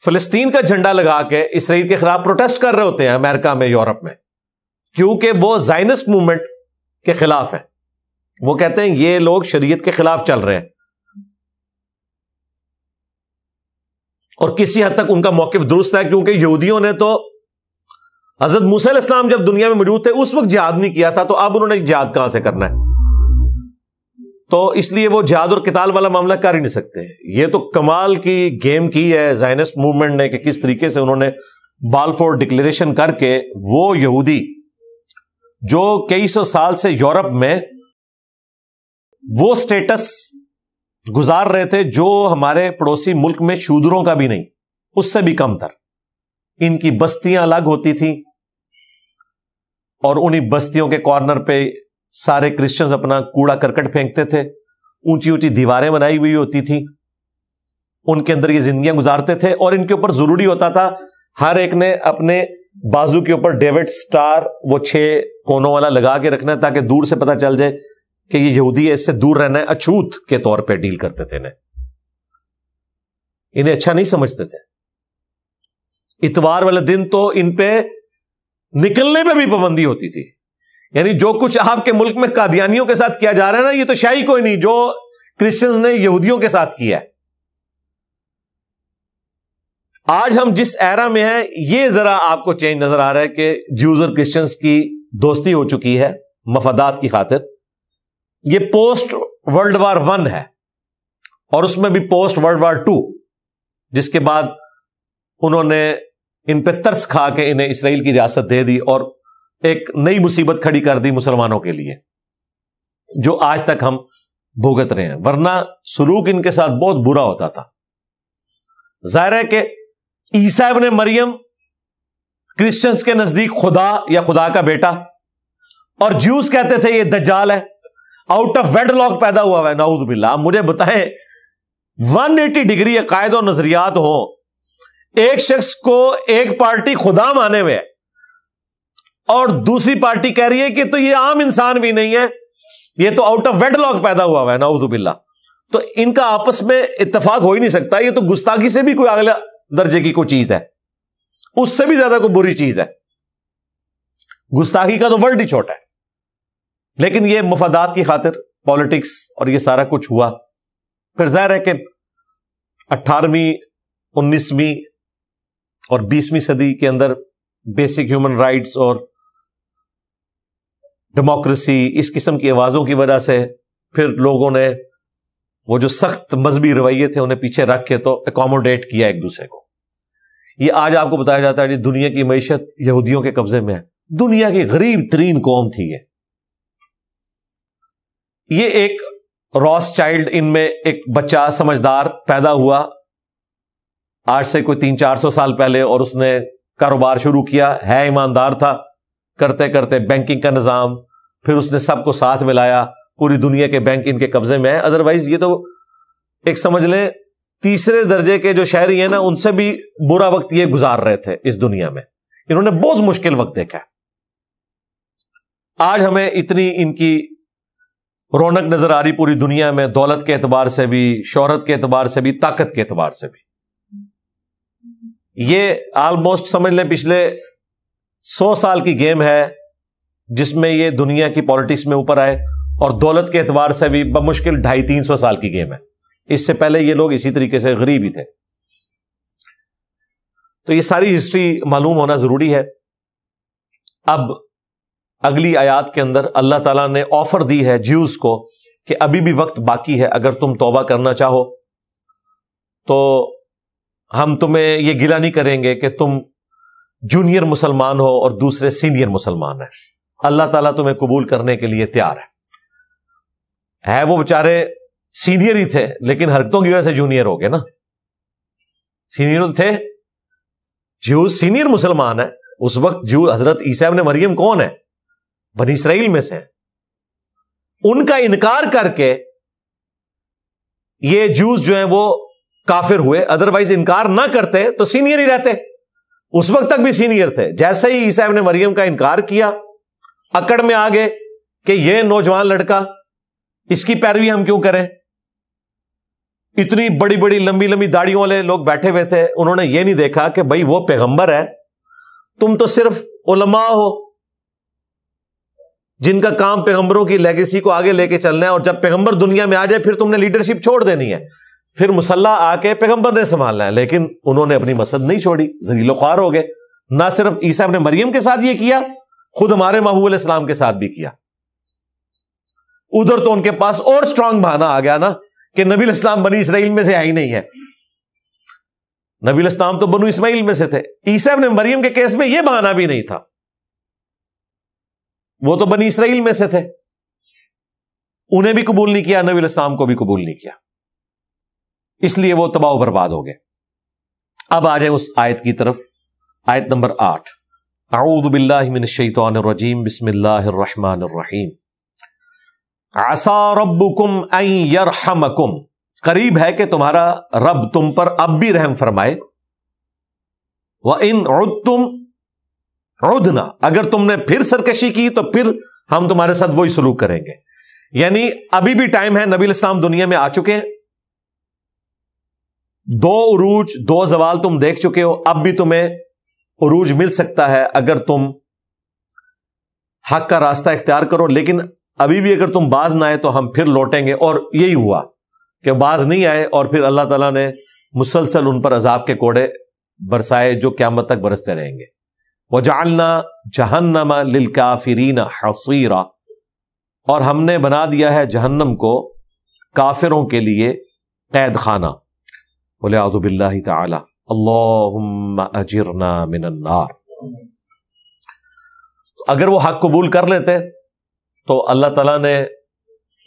फिलिस्तीन का झंडा लगा के इसराइल के खिलाफ प्रोटेस्ट कर रहे होते हैं अमेरिका में यूरोप में क्योंकि वो जाइनस मूवमेंट के खिलाफ है वो कहते हैं ये लोग शरीयत के खिलाफ चल रहे हैं और किसी हद तक उनका मौकफ दुरुस्त है क्योंकि यहूदियों ने तो हजरत मूसल इस्लाम जब दुनिया में मौजूद थे उस वक्त जिहाद नहीं किया था तो अब उन्होंने जिहाद कहां से करना है तो इसलिए वो जिहाद और किताल वाला मामला कर ही नहीं सकते ये तो कमाल की गेम की है जायनिस्ट मूवमेंट ने कि किस तरीके से उन्होंने बाल फोर डिक्लेरेशन करके वो यहूदी जो कई सौ साल से यूरोप में वो स्टेटस गुजार रहे थे जो हमारे पड़ोसी मुल्क में शूदरों का भी नहीं उससे भी कम तर इनकी बस्तियां अलग होती थी और उन्हीं बस्तियों के कॉर्नर पे सारे क्रिश्चियंस अपना कूड़ा करकट फेंकते थे ऊंची ऊंची दीवारें बनाई हुई होती थी उनके अंदर ये जिंदगी गुजारते थे और इनके ऊपर जरूरी होता था हर एक ने अपने बाजू के ऊपर डेविड स्टार वो छे कोनों वाला लगा के रखना ताकि दूर से पता चल जाए कि ये यहूदी इससे दूर रहना है अछूत के तौर पे डील करते थे इन्हें इन्हें अच्छा नहीं समझते थे इतवार वाले दिन तो इन पे निकलने पे भी पाबंदी होती थी यानी जो कुछ आपके मुल्क में कादियानियों के साथ किया जा रहा है ना ये तो शाही कोई नहीं जो क्रिश्चियंस ने यहूदियों के साथ किया है आज हम जिस एरा में हैं ये जरा आपको चेंज नजर आ रहा है कि ज्यूज और क्रिश्चियंस की दोस्ती हो चुकी है मफादात की खातिर ये पोस्ट वर्ल्ड वार वन है और उसमें भी पोस्ट वर्ल्ड वार टू जिसके बाद उन्होंने इन पे तर्स खा के इन्हें इसराइल की रियासत दे दी और एक नई मुसीबत खड़ी कर दी मुसलमानों के लिए जो आज तक हम भुगत रहे हैं वरना सुलूक इनके साथ बहुत बुरा होता था जाहिर है कि ईसा ने मरियम क्रिश्चियंस के नजदीक खुदा या खुदा का बेटा और ज्यूस कहते थे ये दज्जाल है आउट ऑफ वेडलॉक पैदा हुआ है नाउद बिल्ला मुझे बताएं एटी डिग्री अकायद और नजरियात हो एक शख्स को एक पार्टी खुदा माने हुए और दूसरी पार्टी कह रही है कि तो ये आम इंसान भी नहीं है ये तो आउट ऑफ वेडलॉक पैदा हुआ है नाउदुबिल्ला तो इनका आपस में इतफाक हो ही नहीं सकता ये तो गुस्ताखी से भी कोई अगले दर्जे की कोई चीज है उससे भी ज्यादा कोई बुरी चीज है गुस्ताखी का तो वर्ल्ड ही छोटा है लेकिन ये मुफादात की खातिर पॉलिटिक्स और ये सारा कुछ हुआ फिर जाहिर है कि अट्ठारहवीं उन्नीसवीं और बीसवीं सदी के अंदर बेसिक ह्यूमन राइट्स और डेमोक्रेसी इस किस्म की आवाज़ों की वजह से फिर लोगों ने वो जो सख्त मजहबी रवैये थे उन्हें पीछे रख के तो एकोमोडेट किया एक दूसरे को ये आज आपको बताया जाता है कि दुनिया की मीशत यहूदियों के कब्जे में है दुनिया की गरीब तरीन कौम थी ये ये एक रॉस चाइल्ड इनमें एक बच्चा समझदार पैदा हुआ आज से कोई तीन चार सौ साल पहले और उसने कारोबार शुरू किया है ईमानदार था करते करते बैंकिंग का निज़ाम फिर उसने सबको साथ मिलाया पूरी दुनिया के बैंक इनके कब्जे में है अदरवाइज ये तो एक समझ लें तीसरे दर्जे के जो शहरी हैं ना उनसे भी बुरा वक्त ये गुजार रहे थे इस दुनिया में इन्होंने बहुत मुश्किल वक्त देखा है आज हमें इतनी इनकी रौनक नजर आ रही पूरी दुनिया में दौलत के एतबार से भी शोहरत के एतबार से भी ताकत के एतबार से भी ये ऑलमोस्ट समझ लें पिछले सौ साल की गेम है जिसमें ये दुनिया की पॉलिटिक्स में ऊपर आए और दौलत के एतबार से भी बमुश्किल ढाई तीन सौ साल की गेम है इससे पहले ये लोग इसी तरीके से गरीब ही थे तो ये सारी हिस्ट्री मालूम होना जरूरी है अब अगली आयात के अंदर अल्लाह ताला ने ऑफर दी है ज्यूज को कि अभी भी वक्त बाकी है अगर तुम तौबा करना चाहो तो हम तुम्हें यह गिला नहीं करेंगे कि तुम जूनियर मुसलमान हो और दूसरे सीनियर मुसलमान है अल्लाह ताला तुम्हें कबूल करने के लिए तैयार है है वो बेचारे सीनियर ही थे लेकिन हरकतों की वजह से जूनियर हो गए ना सीनियर तो थे ज्यूज सीनियर मुसलमान है उस वक्त जू हजरत ईसाब ने मरियम कौन है बन इसराइल में से उनका इनकार करके ये जूस जो है वो काफिर हुए अदरवाइज इनकार ना करते तो सीनियर ही रहते उस वक्त तक भी सीनियर थे जैसे ही ईसा ने मरियम का इनकार किया अकड़ में आ गए कि यह नौजवान लड़का इसकी पैरवी हम क्यों करें इतनी बड़ी बड़ी लंबी लंबी दाढ़ियों वाले लोग बैठे हुए थे उन्होंने ये नहीं देखा कि भाई वो पैगंबर है तुम तो सिर्फ उलमा हो जिनका काम पैगंबरों की लेगेसी को आगे लेके चलना है और जब पैगंबर दुनिया में आ जाए फिर तुमने तो लीडरशिप छोड़ देनी है फिर मुसल्ला आके पैगंबर ने संभालना है लेकिन उन्होंने अपनी मसद नहीं छोड़ी जलीलो ख्वार हो गए ना सिर्फ ईसा ने मरियम के साथ ये किया खुद हमारे महबूब इस्लाम के साथ भी किया उधर तो उनके पास और स्ट्रांग बहाना आ गया ना कि नबी इस्लाम बनी इसराइल में से आई नहीं है नबी इस्लाम तो बनु इसमाइल में से थे ईसा ने मरियम के केस में यह बहाना भी नहीं था वो तो बनी इसराइल में से थे उन्हें भी कबूल नहीं किया नबी इस्लाम को भी कबूल नहीं किया इसलिए वो तबाह बर्बाद हो गए अब आ जाए उस आयत की तरफ आयत नंबर आठ आऊदबिल्लाशैतरजीम बिस्मिल्लाहमानीम आसा रबुकुम यरहमकुम करीब है कि तुम्हारा रब तुम पर अब भी रहम फरमाए व इन तुम रोधना अगर तुमने फिर सरकशी की तो फिर हम तुम्हारे साथ वही सलूक करेंगे यानी अभी भी टाइम है नबी इस्लाम दुनिया में आ चुके हैं दो उरूज दो जवाल तुम देख चुके हो अब भी तुम्हें उरूज मिल सकता है अगर तुम हक का रास्ता इख्तियार करो लेकिन अभी भी अगर तुम बाज ना आए तो हम फिर लौटेंगे और यही हुआ कि बाज नहीं आए और फिर अल्लाह तला ने मुसलसल उन पर अजाब के कोड़े बरसाए जो क्यामत तक बरसते रहेंगे वजालना जहन्नम लिल काफरीना हसीरा और हमने बना दिया है जहन्नम को काफिरों के लिए कैद खाना बोले आजुबिल्ला तजिरना मिनन्नार अगर वो हक कबूल कर लेते तो अल्लाह तला ने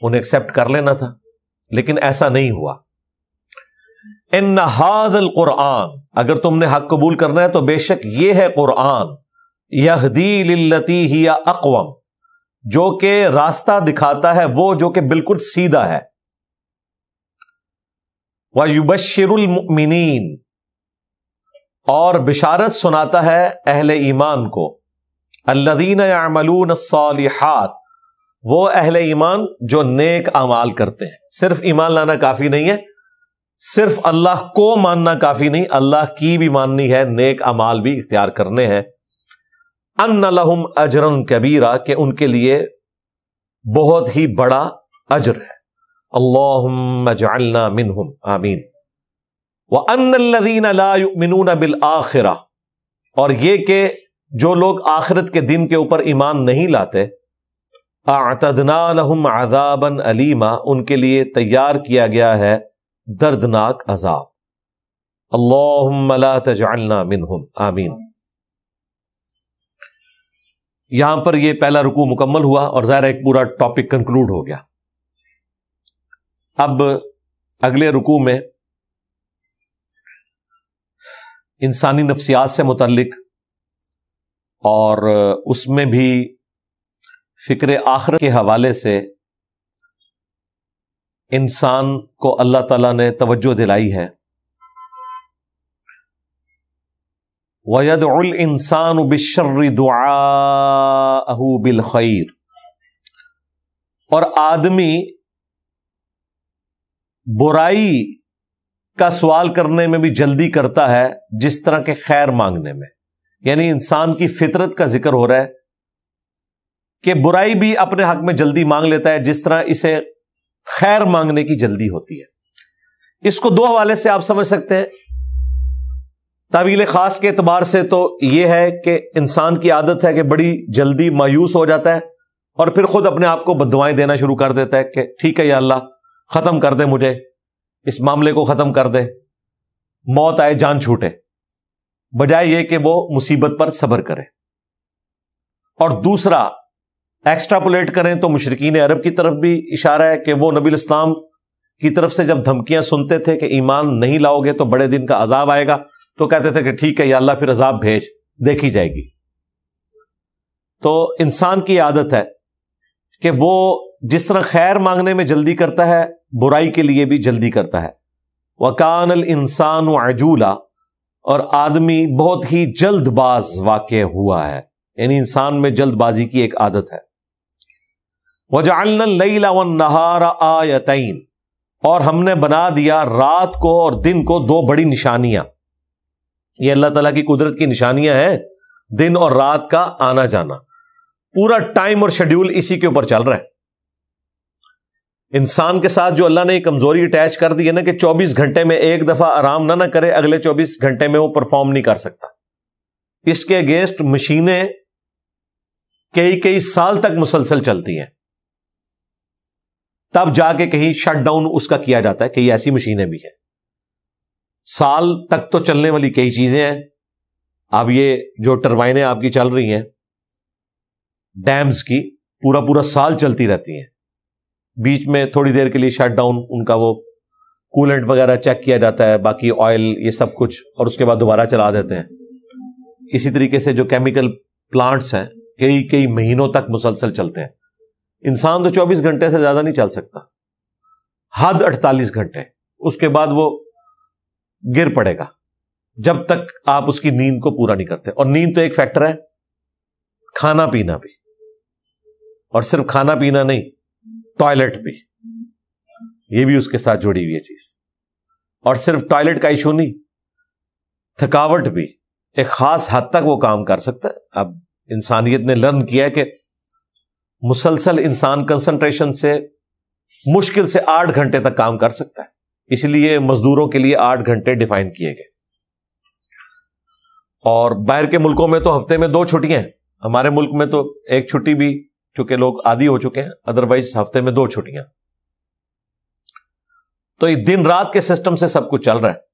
उन्हें एक्सेप्ट कर लेना था लेकिन ऐसा नहीं हुआ इन हाजल कुरान अगर तुमने हक कबूल करना है तो बेशक ये है कुरान यहदी ही या अकवम जो कि रास्ता दिखाता है वो जो कि बिल्कुल सीधा है वह युबशरमिन और बिशारत सुनाता है अहल ईमान को अल्लादीन यामलून सालिहात वो अहल ईमान जो नेक अमाल करते हैं सिर्फ ईमान लाना काफी नहीं है सिर्फ अल्लाह को मानना काफी नहीं अल्लाह की भी माननी है नेक अमाल भी इख्तियार करने हैं अन लहम अजरन कबीरा के उनके लिए बहुत ही बड़ा अजर है अल्लाहना मिनहुम आमीन व अनदीन मिनून बिल आखिरा और ये कि जो लोग आखिरत के दिन के ऊपर ईमान नहीं लाते आतदना लहम आजाबन अलीमा उनके लिए तैयार किया गया है दर्दनाक अजाब अल्लाह तजालना मिनहुम आमीन यहां पर यह पहला रुकू मुकम्मल हुआ और ज़ाहिर एक पूरा टॉपिक कंक्लूड हो गया अब अगले रुकू में इंसानी नफसियात से मुतलक और उसमें भी फ़िक्र आखिर के हवाले से इंसान को अल्लाह तला ने तवज्जो दिलाई है वयद उल इंसान बिशर्र दुआ बिल खैर और आदमी बुराई का सवाल करने में भी जल्दी करता है जिस तरह के खैर मांगने में यानी इंसान की फितरत का जिक्र हो रहा है कि बुराई भी अपने हक में जल्दी मांग लेता है जिस तरह इसे खैर मांगने की जल्दी होती है इसको दो हवाले से आप समझ सकते हैं तावील खास के अतबार से तो यह है कि इंसान की आदत है कि बड़ी जल्दी मायूस हो जाता है और फिर खुद अपने आप को बदवाएं देना शुरू कर देता है कि ठीक है या अल्लाह खत्म कर दे मुझे इस मामले को खत्म कर दे मौत आए जान छूटे बजाय यह कि वो मुसीबत पर सब्र करे और दूसरा एक्स्ट्रापोलेट करें तो मुशरकिन अरब की तरफ भी इशारा है कि वो नबी इस्लाम की तरफ से जब धमकियां सुनते थे कि ईमान नहीं लाओगे तो बड़े दिन का अजाब आएगा तो कहते थे कि ठीक है या अल्लाह फिर अजाब भेज देखी जाएगी तो इंसान की आदत है कि वो जिस तरह खैर मांगने में जल्दी करता है बुराई के लिए भी जल्दी करता है वकान अल इंसान अजूला और आदमी बहुत ही जल्दबाज वाक़ हुआ है यानी इंसान में जल्दबाजी की एक आदत है वजालहारा आयतन और हमने बना दिया रात को और दिन को दो बड़ी निशानियां ये अल्लाह तला की कुदरत की निशानियां हैं दिन और रात का आना जाना पूरा टाइम और शेड्यूल इसी के ऊपर चल रहा है इंसान के साथ जो अल्लाह ने कमजोरी अटैच कर दी है ना कि 24 घंटे में एक दफा आराम ना ना करे अगले 24 घंटे में वो परफॉर्म नहीं कर सकता इसके अगेंस्ट मशीनें कई कई साल तक मुसलसल चलती हैं तब जाके कहीं शट डाउन उसका किया जाता है कई ऐसी मशीनें भी हैं साल तक तो चलने वाली कई चीजें हैं अब ये जो टर्बाइनें आपकी चल रही हैं डैम्स की पूरा पूरा साल चलती रहती हैं बीच में थोड़ी देर के लिए शट डाउन उनका वो कूलेंट वगैरह चेक किया जाता है बाकी ऑयल ये सब कुछ और उसके बाद दोबारा चला देते हैं इसी तरीके से जो केमिकल प्लांट्स हैं कई कई महीनों तक मुसलसल चलते हैं इंसान तो 24 घंटे से ज्यादा नहीं चल सकता हद 48 घंटे उसके बाद वो गिर पड़ेगा जब तक आप उसकी नींद को पूरा नहीं करते और नींद तो एक फैक्टर है खाना पीना भी और सिर्फ खाना पीना नहीं टॉयलेट भी ये भी उसके साथ जुड़ी हुई है चीज और सिर्फ टॉयलेट का इशू नहीं थकावट भी एक खास हद तक वो काम कर सकता है अब इंसानियत ने लर्न किया है कि मुसलसल इंसान कंसंट्रेशन से मुश्किल से आठ घंटे तक काम कर सकता है इसलिए मजदूरों के लिए आठ घंटे डिफाइन किए गए और बाहर के मुल्कों में तो हफ्ते में दो छुट्टियां हमारे मुल्क में तो एक छुट्टी भी चूंकि लोग आदि हो चुके हैं अदरवाइज हफ्ते में दो छुट्टियां तो ये दिन रात के सिस्टम से सब कुछ चल रहा है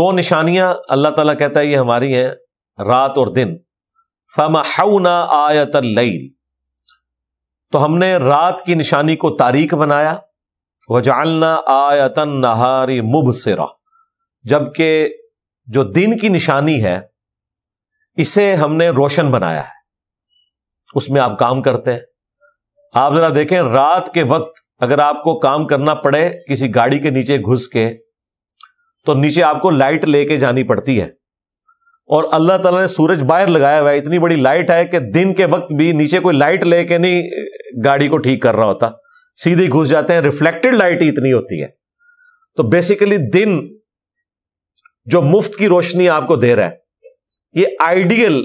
दो निशानियां अल्लाह ताला कहता है ये हमारी हैं रात और दिन फमहना आयत लईल तो हमने रात की निशानी को तारीख बनाया वजालना आयतन नहारी मुभ से मुबसरा जबकि जो दिन की निशानी है इसे हमने रोशन बनाया है उसमें आप काम करते हैं आप जरा देखें रात के वक्त अगर आपको काम करना पड़े किसी गाड़ी के नीचे घुस के तो नीचे आपको लाइट लेके जानी पड़ती है और अल्लाह ताला ने सूरज बाहर लगाया हुआ है इतनी बड़ी लाइट है कि दिन के वक्त भी नीचे कोई लाइट लेके नहीं गाड़ी को ठीक कर रहा होता सीधे घुस जाते हैं रिफ्लेक्टेड लाइट ही इतनी होती है तो बेसिकली दिन जो मुफ्त की रोशनी आपको दे रहा है ये आइडियल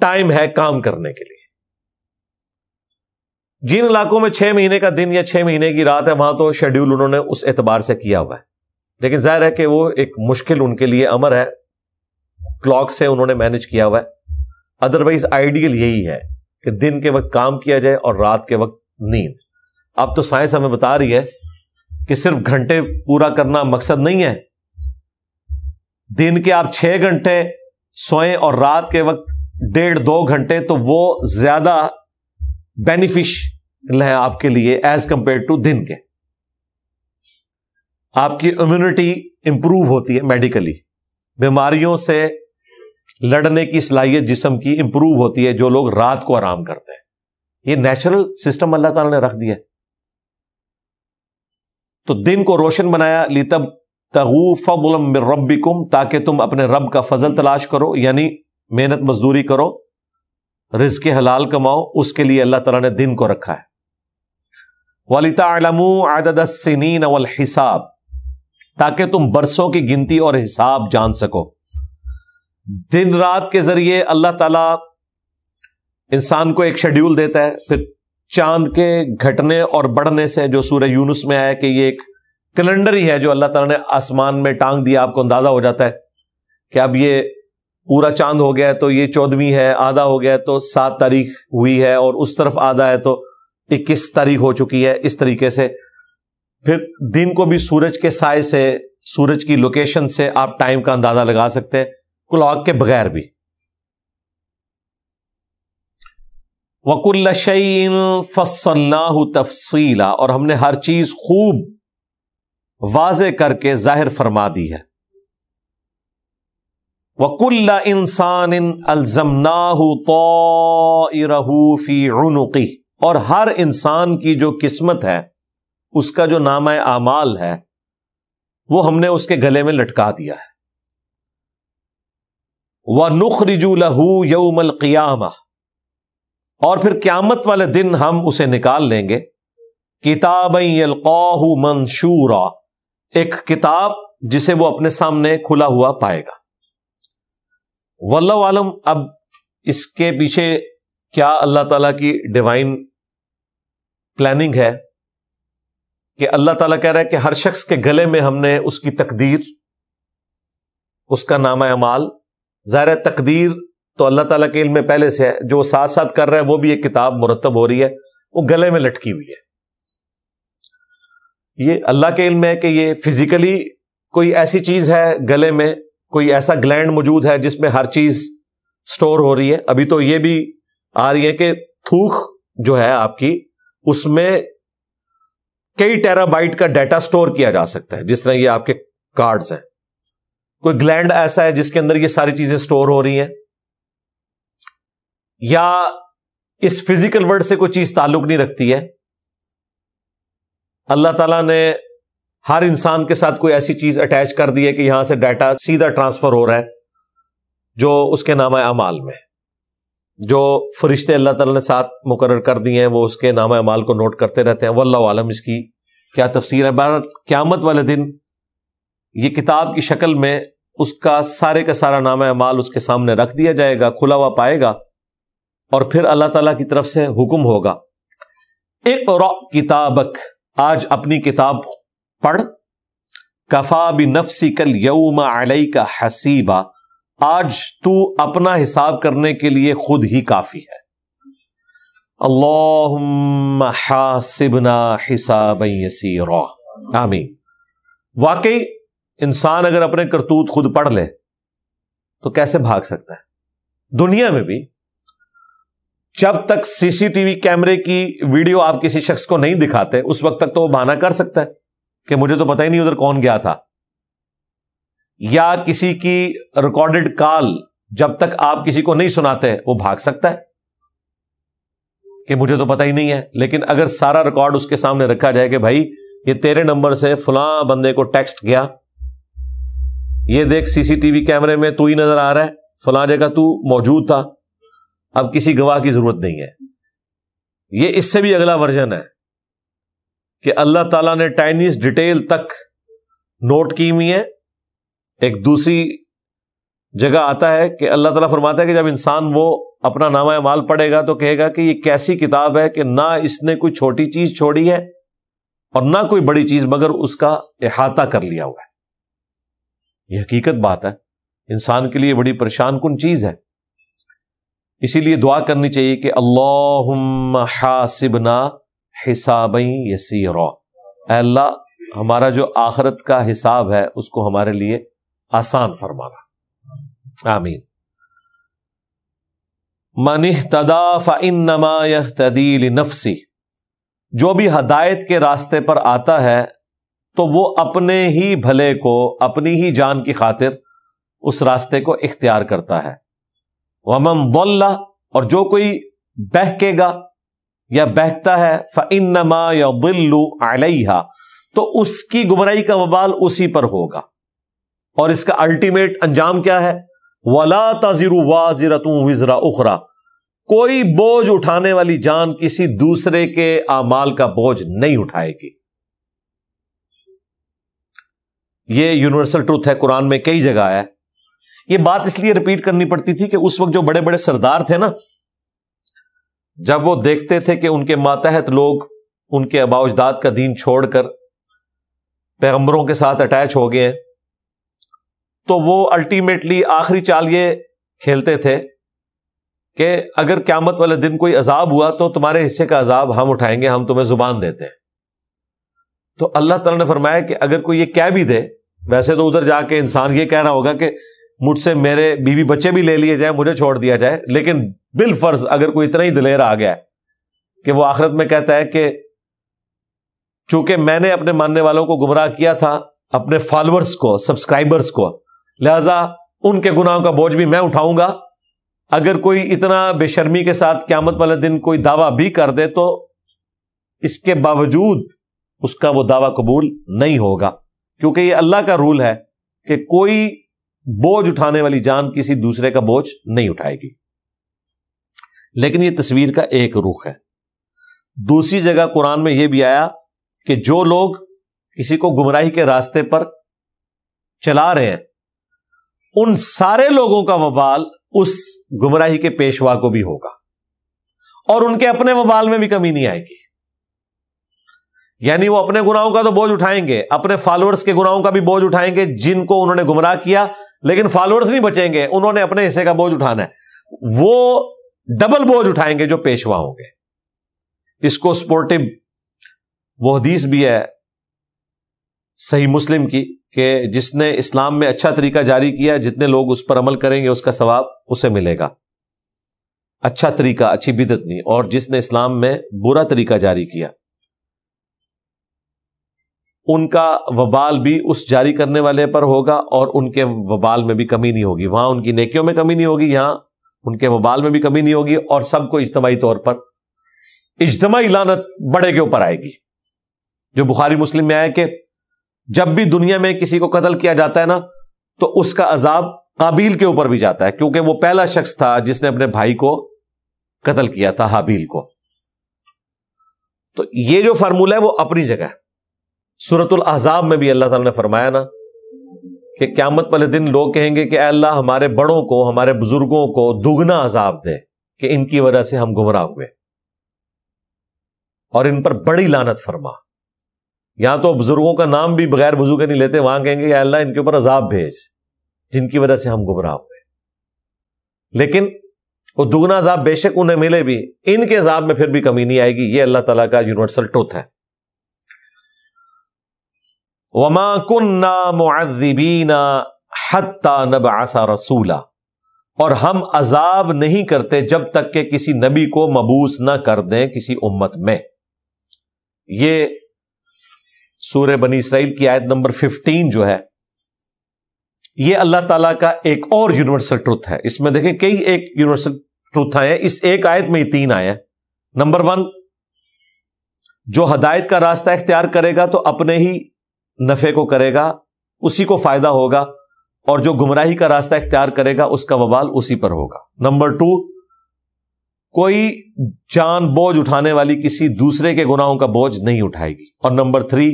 टाइम है काम करने के लिए जिन इलाकों में छह महीने का दिन या छह महीने की रात है वहां तो शेड्यूल उन्होंने उस एतबार से किया हुआ है लेकिन जाहिर है कि वो एक मुश्किल उनके लिए अमर है क्लॉक से उन्होंने मैनेज किया हुआ है अदरवाइज आइडियल यही है कि दिन के वक्त काम किया जाए और रात के वक्त नींद अब तो साइंस हमें बता रही है कि सिर्फ घंटे पूरा करना मकसद नहीं है दिन के आप छह घंटे सोए और रात के वक्त डेढ़ दो घंटे तो वो ज्यादा बेनिफिश है आपके लिए एज कंपेयर टू दिन के आपकी इम्यूनिटी इंप्रूव होती है मेडिकली बीमारियों से लड़ने की सलाहियत जिसम की इंप्रूव होती है जो लोग रात को आराम करते हैं ये नेचुरल सिस्टम अल्लाह ताला ने रख दिया तो दिन को रोशन बनाया लितब तगू फबुलम रब्बिकुम ताकि तुम अपने रब का फजल तलाश करो यानी मेहनत मजदूरी करो रिज के हलाल कमाओ उसके लिए अल्लाह तला ने दिन को रखा है वलितामू आदद सिनीन वल हिसाब ताकि तुम बरसों की गिनती और हिसाब जान सको दिन रात के जरिए अल्लाह ताला इंसान को एक शेड्यूल देता है फिर चांद के घटने और बढ़ने से जो सूर्य यूनुस में आया कि ये एक कैलेंडर ही है जो अल्लाह ताला ने आसमान में टांग दिया आपको अंदाजा हो जाता है कि अब ये पूरा चांद हो गया है तो ये चौदहवीं है आधा हो गया है तो सात तारीख हुई है और उस तरफ आधा है तो इक्कीस तारीख हो चुकी है इस तरीके से फिर दिन को भी सूरज के साय से सूरज की लोकेशन से आप टाइम का अंदाजा लगा सकते हैं क्लॉक के बगैर भी वकुल्ल शैन फसल्लाह तफसीला और हमने हर चीज खूब वाजे करके जाहिर फरमा दी है वकुल्ल इंसान इन अल्जमनाहू तो फी उनुकी और हर इंसान की जो किस्मत है उसका जो नाम आमाल है वो हमने उसके गले में लटका दिया है व रिजू लहू यौमल क़ियामा और फिर क्यामत वाले दिन हम उसे निकाल लेंगे किताबैलकू मंशूरा एक किताब जिसे वो अपने सामने खुला हुआ पाएगा वल्लम अब इसके पीछे क्या अल्लाह तला की डिवाइन प्लानिंग है कि अल्लाह तला कह रहा है कि हर शख्स के गले में हमने उसकी तकदीर उसका नामा अमाल ज़ाहिर तकदीर तो अल्लाह ताला के इल्म में पहले से है जो साथ साथ कर रहा है वो भी एक किताब मुरतब हो रही है वो गले में लटकी हुई है ये अल्लाह के इल्म है कि ये फिजिकली कोई ऐसी चीज है गले में कोई ऐसा ग्लैंड मौजूद है जिसमें हर चीज स्टोर हो रही है अभी तो ये भी आ रही है कि थूक जो है आपकी उसमें कई टेराबाइट का डाटा स्टोर किया जा सकता है जिस तरह ये आपके कार्ड्स हैं कोई ग्लैंड ऐसा है जिसके अंदर ये सारी चीजें स्टोर हो रही हैं या इस फिजिकल वर्ल्ड से कोई चीज ताल्लुक नहीं रखती है अल्लाह ताला ने हर इंसान के साथ कोई ऐसी चीज अटैच कर दी है कि यहां से डाटा सीधा ट्रांसफर हो रहा है जो उसके नाम है अमाल में जो फरिश्ते अल्लाह ताला ने साथ मुकर कर दिए हैं वो उसके नाम अमाल को नोट करते रहते हैं वल्ला आलम इसकी क्या तफसीर है बहर क्यामत वाले दिन ये किताब की शक्ल में उसका सारे का सारा नाम अमाल उसके सामने रख दिया जाएगा खुला हुआ पाएगा और फिर अल्लाह तला की तरफ से हुक्म होगा एक किताबक आज अपनी किताब पढ़ कफा भी नफसी कल यऊमा अलई का हसीबा आज तू अपना हिसाब करने के लिए खुद ही काफी है अल्लाह हिसाब आमीन वाकई इंसान अगर अपने करतूत खुद पढ़ ले तो कैसे भाग सकता है दुनिया में भी जब तक सीसीटीवी कैमरे की वीडियो आप किसी शख्स को नहीं दिखाते उस वक्त तक तो वो बहाना कर सकता है कि मुझे तो पता ही नहीं उधर कौन गया था या किसी की रिकॉर्डेड कॉल जब तक आप किसी को नहीं सुनाते वो भाग सकता है कि मुझे तो पता ही नहीं है लेकिन अगर सारा रिकॉर्ड उसके सामने रखा जाए कि भाई ये तेरे नंबर से फुला बंदे को टेक्स्ट गया ये देख सीसीटीवी कैमरे में तू ही नजर आ रहा है फला जगह तू मौजूद था अब किसी गवाह की जरूरत नहीं है ये इससे भी अगला वर्जन है कि अल्लाह ताला ने टाइनीस डिटेल तक नोट की हुई है एक दूसरी जगह आता है कि अल्लाह ताला फरमाता है कि जब इंसान वो अपना नामा माल पढ़ेगा तो कहेगा कि ये कैसी किताब है कि ना इसने कोई छोटी चीज छोड़ी है और ना कोई बड़ी चीज मगर उसका अहाता कर लिया हुआ है ये हकीकत बात है इंसान के लिए बड़ी परेशान कन चीज है इसीलिए दुआ करनी चाहिए कि अल्लाह हासिबना हिसाब यसीरा अल्लाह हमारा जो आखरत का हिसाब है उसको हमारे लिए आसान फरमाना आमीन मन तदा फ़नमा तदील नफसी जो भी हदायत के रास्ते पर आता है तो वो अपने ही भले को अपनी ही जान की खातिर उस रास्ते को इख्तियार करता है वमम वल्ला और जो कोई बहकेगा या बहकता है फ़िन्नमा या अलैहा तो उसकी गुमराही का बवाल उसी पर होगा और इसका अल्टीमेट अंजाम क्या है वला तजिरु वाजिरतू विजरा उखरा कोई बोझ उठाने वाली जान किसी दूसरे के आमाल का बोझ नहीं उठाएगी ये यूनिवर्सल ट्रूथ है कुरान में कई जगह आया ये बात इसलिए रिपीट करनी पड़ती थी कि उस वक्त जो बड़े बड़े सरदार थे ना जब वो देखते थे कि उनके मातहत लोग उनके अबाउजदाद का दीन छोड़कर पैगंबरों के साथ अटैच हो गए तो वो अल्टीमेटली आखिरी चाल ये खेलते थे कि अगर क्यामत वाले दिन कोई अजाब हुआ तो तुम्हारे हिस्से का अजाब हम उठाएंगे हम तुम्हें जुबान देते हैं तो अल्लाह तला ने फरमाया कि अगर कोई ये कह भी दे वैसे तो उधर जाके इंसान ये कह रहा होगा कि मुझसे मेरे बीवी बच्चे भी ले लिए जाए मुझे छोड़ दिया जाए लेकिन बिल फर्ज अगर कोई इतना ही दिलेर आ गया कि वो आखिरत में कहता है कि चूंकि मैंने अपने मानने वालों को गुमराह किया था अपने फॉलोअर्स को सब्सक्राइबर्स को लिहाजा उनके गुनाहों का बोझ भी मैं उठाऊंगा अगर कोई इतना बेशर्मी के साथ क्यामत वाले दिन कोई दावा भी कर दे तो इसके बावजूद उसका वो दावा कबूल नहीं होगा क्योंकि ये अल्लाह का रूल है कि कोई बोझ उठाने वाली जान किसी दूसरे का बोझ नहीं उठाएगी लेकिन ये तस्वीर का एक रुख है दूसरी जगह कुरान में यह भी आया कि जो लोग किसी को गुमराही के रास्ते पर चला रहे हैं उन सारे लोगों का वबाल उस गुमराही के पेशवा को भी होगा और उनके अपने वबाल में भी कमी नहीं आएगी यानी वो अपने गुनाहों का तो बोझ उठाएंगे अपने फॉलोअर्स के गुनाहों का भी बोझ उठाएंगे जिनको उन्होंने गुमराह किया लेकिन फॉलोअर्स नहीं बचेंगे उन्होंने अपने हिस्से का बोझ उठाना है वो डबल बोझ उठाएंगे जो पेशवा होंगे इसको स्पोर्टिव वो हदीस भी है सही मुस्लिम की कि जिसने इस्लाम में अच्छा तरीका जारी किया जितने लोग उस पर अमल करेंगे उसका सवाब उसे मिलेगा अच्छा तरीका अच्छी बिदत नहीं और जिसने इस्लाम में बुरा तरीका जारी किया उनका वबाल भी उस जारी करने वाले पर होगा और उनके वबाल में भी कमी नहीं होगी वहां उनकी नेकियों में कमी नहीं होगी यहां उनके वबाल में भी कमी नहीं होगी और सबको इज्तमाही तौर पर इज्तमाही लानत बड़े के ऊपर आएगी जो बुखारी मुस्लिम में आया कि जब भी दुनिया में किसी को कत्ल किया जाता है ना तो उसका अजाब काबिल के ऊपर भी जाता है क्योंकि वो पहला शख्स था जिसने अपने भाई को कत्ल किया था हाबील को तो ये जो फार्मूला है वो अपनी जगह है सूरत अजाब में भी अल्लाह ताला ने फरमाया ना कि क्यामत वाले दिन लोग कहेंगे कि अल्लाह हमारे बड़ों को हमारे बुजुर्गों को दुगना अजाब दे कि इनकी वजह से हम गुमराह हुए और इन पर बड़ी लानत फरमा यहां तो बुजुर्गों का नाम भी बगैर वजू के नहीं लेते वहां कहेंगे अल्लाह इनके ऊपर अजाब भेज जिनकी वजह से हम गुमराह हुए लेकिन वो दुगना अजाब बेशक उन्हें मिले भी इनके अजाब में फिर भी कमी नहीं आएगी ये अल्लाह तला का यूनिवर्सल ट्रुथ है वमा कुन्ना मुआबीना नब आसा रसूला और हम अजाब नहीं करते जब तक के किसी नबी को मबूस ना कर दें किसी उम्मत में ये सूर बनी इसराइल की आयत नंबर फिफ्टीन जो है यह अल्लाह तला का एक और यूनिवर्सल ट्रुथ है इसमें देखें कई एक यूनिवर्सल ट्रुथ आए इस एक आयत में ही तीन आए हैं नंबर वन जो हदायत का रास्ता इख्तियार करेगा तो अपने ही नफे को करेगा उसी को फायदा होगा और जो गुमराही का रास्ता इख्तियार करेगा उसका बवाल उसी पर होगा नंबर टू कोई जान बोझ उठाने वाली किसी दूसरे के गुनाहों का बोझ नहीं उठाएगी और नंबर थ्री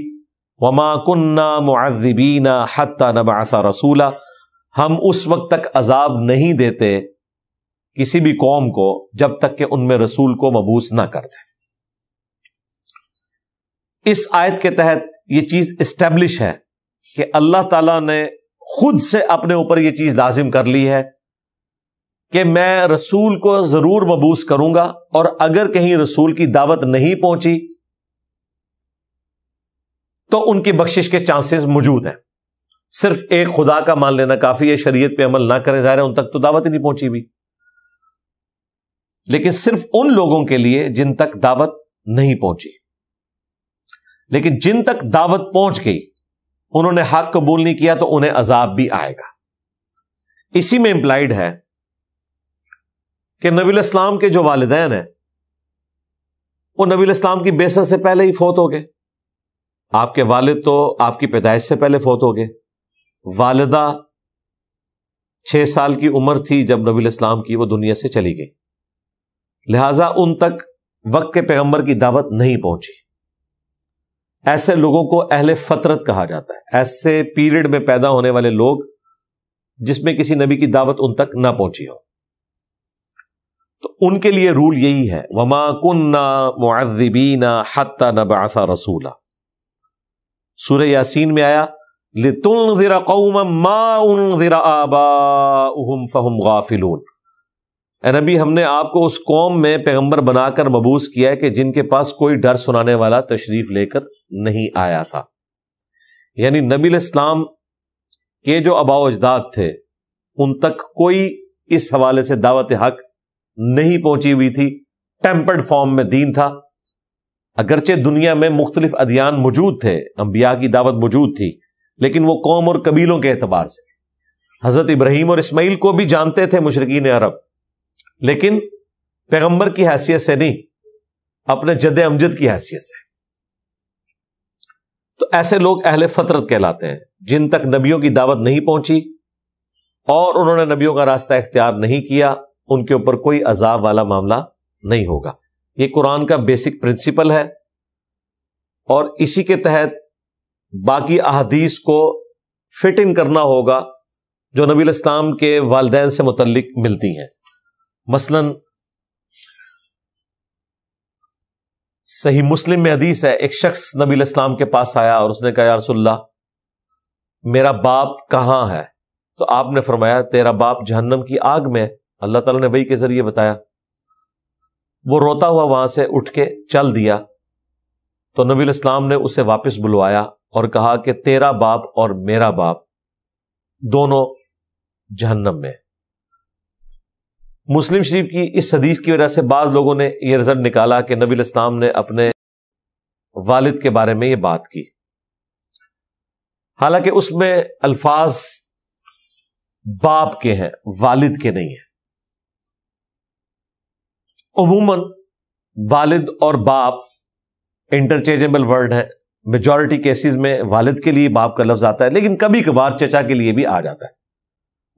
वमा कुन्ना मुआजीबीना हत्ता नबासा रसूला हम उस वक्त तक अजाब नहीं देते किसी भी कौम को जब तक के उनमें रसूल को मबूस ना करते इस आयत के तहत ये चीज इस्टेब्लिश है कि अल्लाह ताला ने खुद से अपने ऊपर ये चीज लाजिम कर ली है कि मैं रसूल को जरूर मबूस करूंगा और अगर कहीं रसूल की दावत नहीं पहुंची तो उनकी बख्शिश के चांसेस मौजूद हैं सिर्फ एक खुदा का मान लेना काफी है शरीयत पे अमल ना करें जाहिर उन तक तो दावत ही नहीं पहुंची भी लेकिन सिर्फ उन लोगों के लिए जिन तक दावत नहीं पहुंची लेकिन जिन तक दावत पहुंच गई उन्होंने हक कबूल नहीं किया तो उन्हें अजाब भी आएगा इसी में इंप्लाइड है कि नबी इस्लाम के जो वालदेन है वो नबी इस्लाम की बेसत से पहले ही फौत हो गए आपके वालिद तो आपकी पैदाइश से पहले फोत हो गए वालदा छह साल की उम्र थी जब नबी इस्लाम की वो दुनिया से चली गई लिहाजा उन तक वक्त के पैगंबर की दावत नहीं पहुंची ऐसे लोगों को अहले फतरत कहा जाता है ऐसे पीरियड में पैदा होने वाले लोग जिसमें किसी नबी की दावत उन तक ना पहुंची हो तो उनके लिए रूल यही है वमा कुन्ना मुआबीना हत्ता बासा रसूला सूर्य यासीन में आया लितुन जरा कौम मा उन जरा आबा फहम गाफिलून नबी हमने आपको उस कौम में पैगम्बर बनाकर मबूस किया है कि जिनके पास कोई डर सुनाने वाला तशरीफ लेकर नहीं आया था यानी नबी इस्लाम के जो अबाव अजदाद थे उन तक कोई इस हवाले से दावत हक नहीं पहुंची हुई थी टेम्पर्ड फॉर्म में दीन था अगरचे दुनिया में मुख्तलिफ अदियान मौजूद थे अंबिया की दावत मौजूद थी लेकिन वो कौम और कबीलों के एतबार से थी हजरत इब्राहिम और इसमाइल को भी जानते थे मुशरकिन अरब लेकिन पैगंबर की हैसियत से नहीं अपने जद अमजद की हैसियत से तो ऐसे लोग अहल फतरत कहलाते हैं जिन तक नबियों की दावत नहीं पहुंची और उन्होंने नबियों का रास्ता इख्तियार नहीं किया उनके ऊपर कोई अजाब वाला मामला नहीं होगा ये कुरान का बेसिक प्रिंसिपल है और इसी के तहत बाकी अहदीस को फिट इन करना होगा जो नबी इस्लाम के वालदेन से मुतलिक मिलती हैं मसलन सही मुस्लिम में हदीस है एक शख्स नबी इस्लाम के पास आया और उसने कहा सुल्ला मेरा बाप कहाँ है तो आपने फरमाया तेरा बाप जहन्नम की आग में अल्लाह ताला ने वही के जरिए बताया वो रोता हुआ वहां से उठ के चल दिया तो नबी इस्लाम ने उसे वापस बुलवाया और कहा कि तेरा बाप और मेरा बाप दोनों जहन्नम में मुस्लिम शरीफ की इस हदीस की वजह से बाद लोगों ने यह रिजल्ट निकाला कि नबी इस्लाम ने अपने वालिद के बारे में यह बात की हालांकि उसमें अल्फाज बाप के हैं वालिद के नहीं है उमूमन वालिद और बाप इंटरचेंजेबल वर्ड है मेजॉरिटी केसेस में वालिद के लिए बाप का लफ्ज आता है लेकिन कभी कभार चचा के लिए भी आ जाता है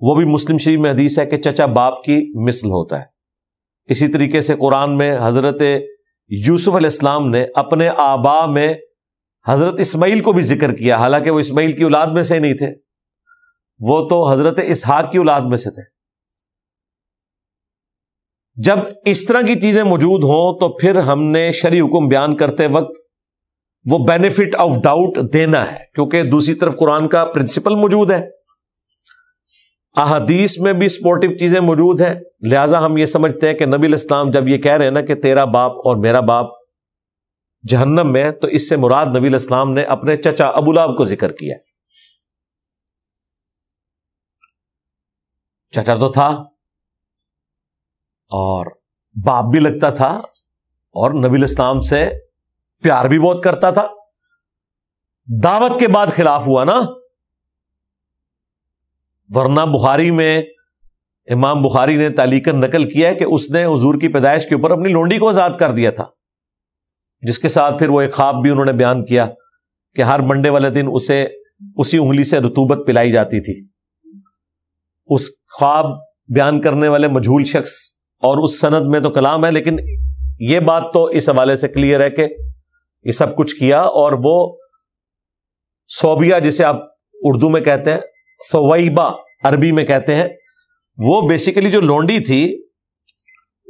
वो भी मुस्लिम शरीफ में हदीस है कि चचा बाप की मिसल होता है इसी तरीके से कुरान में हजरत यूसुफ अलैहिस्सलाम ने अपने आबा में हजरत इस्माइल को भी जिक्र किया हालांकि वो इस्माइल की औलाद में से नहीं थे वो तो हजरत इसहाक की औलाद में से थे जब इस तरह की चीजें मौजूद हों तो फिर हमने शरी हुक्म बयान करते वक्त वो बेनिफिट ऑफ डाउट देना है क्योंकि दूसरी तरफ कुरान का प्रिंसिपल मौजूद है अहादीस में भी स्पोर्टिव चीज़ें मौजूद हैं लिहाजा हम ये समझते हैं कि नबी इस्लाम जब ये कह रहे हैं ना कि तेरा बाप और मेरा बाप जहन्नम में तो इससे मुराद नबी इस्लाम ने अपने चचा अबुलाब को जिक्र किया चचा तो था और बाप भी लगता था और नबी इस्लाम से प्यार भी बहुत करता था दावत के बाद खिलाफ हुआ ना वरना बुखारी में इमाम बुखारी ने तालीकर नकल किया है कि उसने हजूर की पैदाइश के ऊपर अपनी लोंडी को आज़ाद कर दिया था जिसके साथ फिर वो एक ख्वाब भी उन्होंने बयान किया कि हर मंडे वाले दिन उसे उसी उंगली से रतूबत पिलाई जाती थी उस ख्वाब बयान करने वाले मजहूल शख्स और उस सनद में तो कलाम है लेकिन ये बात तो इस हवाले से क्लियर है कि ये सब कुछ किया और वो सोबिया जिसे आप उर्दू में कहते हैं सवैबा अरबी में कहते हैं वो बेसिकली जो लोंडी थी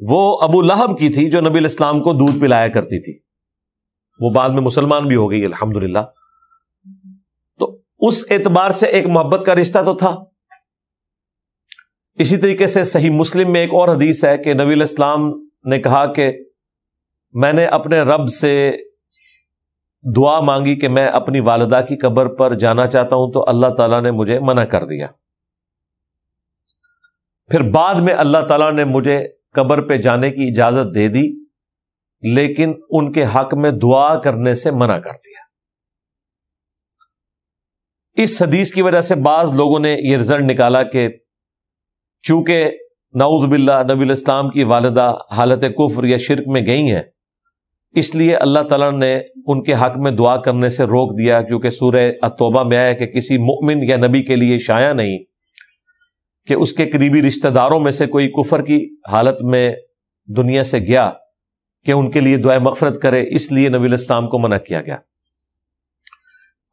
वो अबू लहब की थी जो नबी इस्लाम को दूध पिलाया करती थी वो बाद में मुसलमान भी हो गई अल्हम्दुलिल्लाह तो उस एतबार से एक मोहब्बत का रिश्ता तो था इसी तरीके से सही मुस्लिम में एक और हदीस है कि नबी इस्लाम ने कहा कि मैंने अपने रब से दुआ मांगी कि मैं अपनी वालदा की कब्र पर जाना चाहता हूं तो अल्लाह ताला ने मुझे मना कर दिया फिर बाद में अल्लाह ताला ने मुझे कब्र पे जाने की इजाजत दे दी लेकिन उनके हक में दुआ करने से मना कर दिया इस हदीस की वजह से बाज लोगों ने यह रिजल्ट निकाला कि चूंकि नाउज बिल्ला नबी इस्लाम की वालदा हालत कुफ्र या शिरक में गई हैं इसलिए अल्लाह तला ने उनके हक में दुआ करने से रोक दिया क्योंकि सूर्य अतोबा में आया कि किसी मुमिन या नबी के लिए शाया नहीं कि उसके करीबी रिश्तेदारों में से कोई कुफर की हालत में दुनिया से गया कि उनके लिए दुआ मफरत करे इसलिए नबी इस्लाम को मना किया गया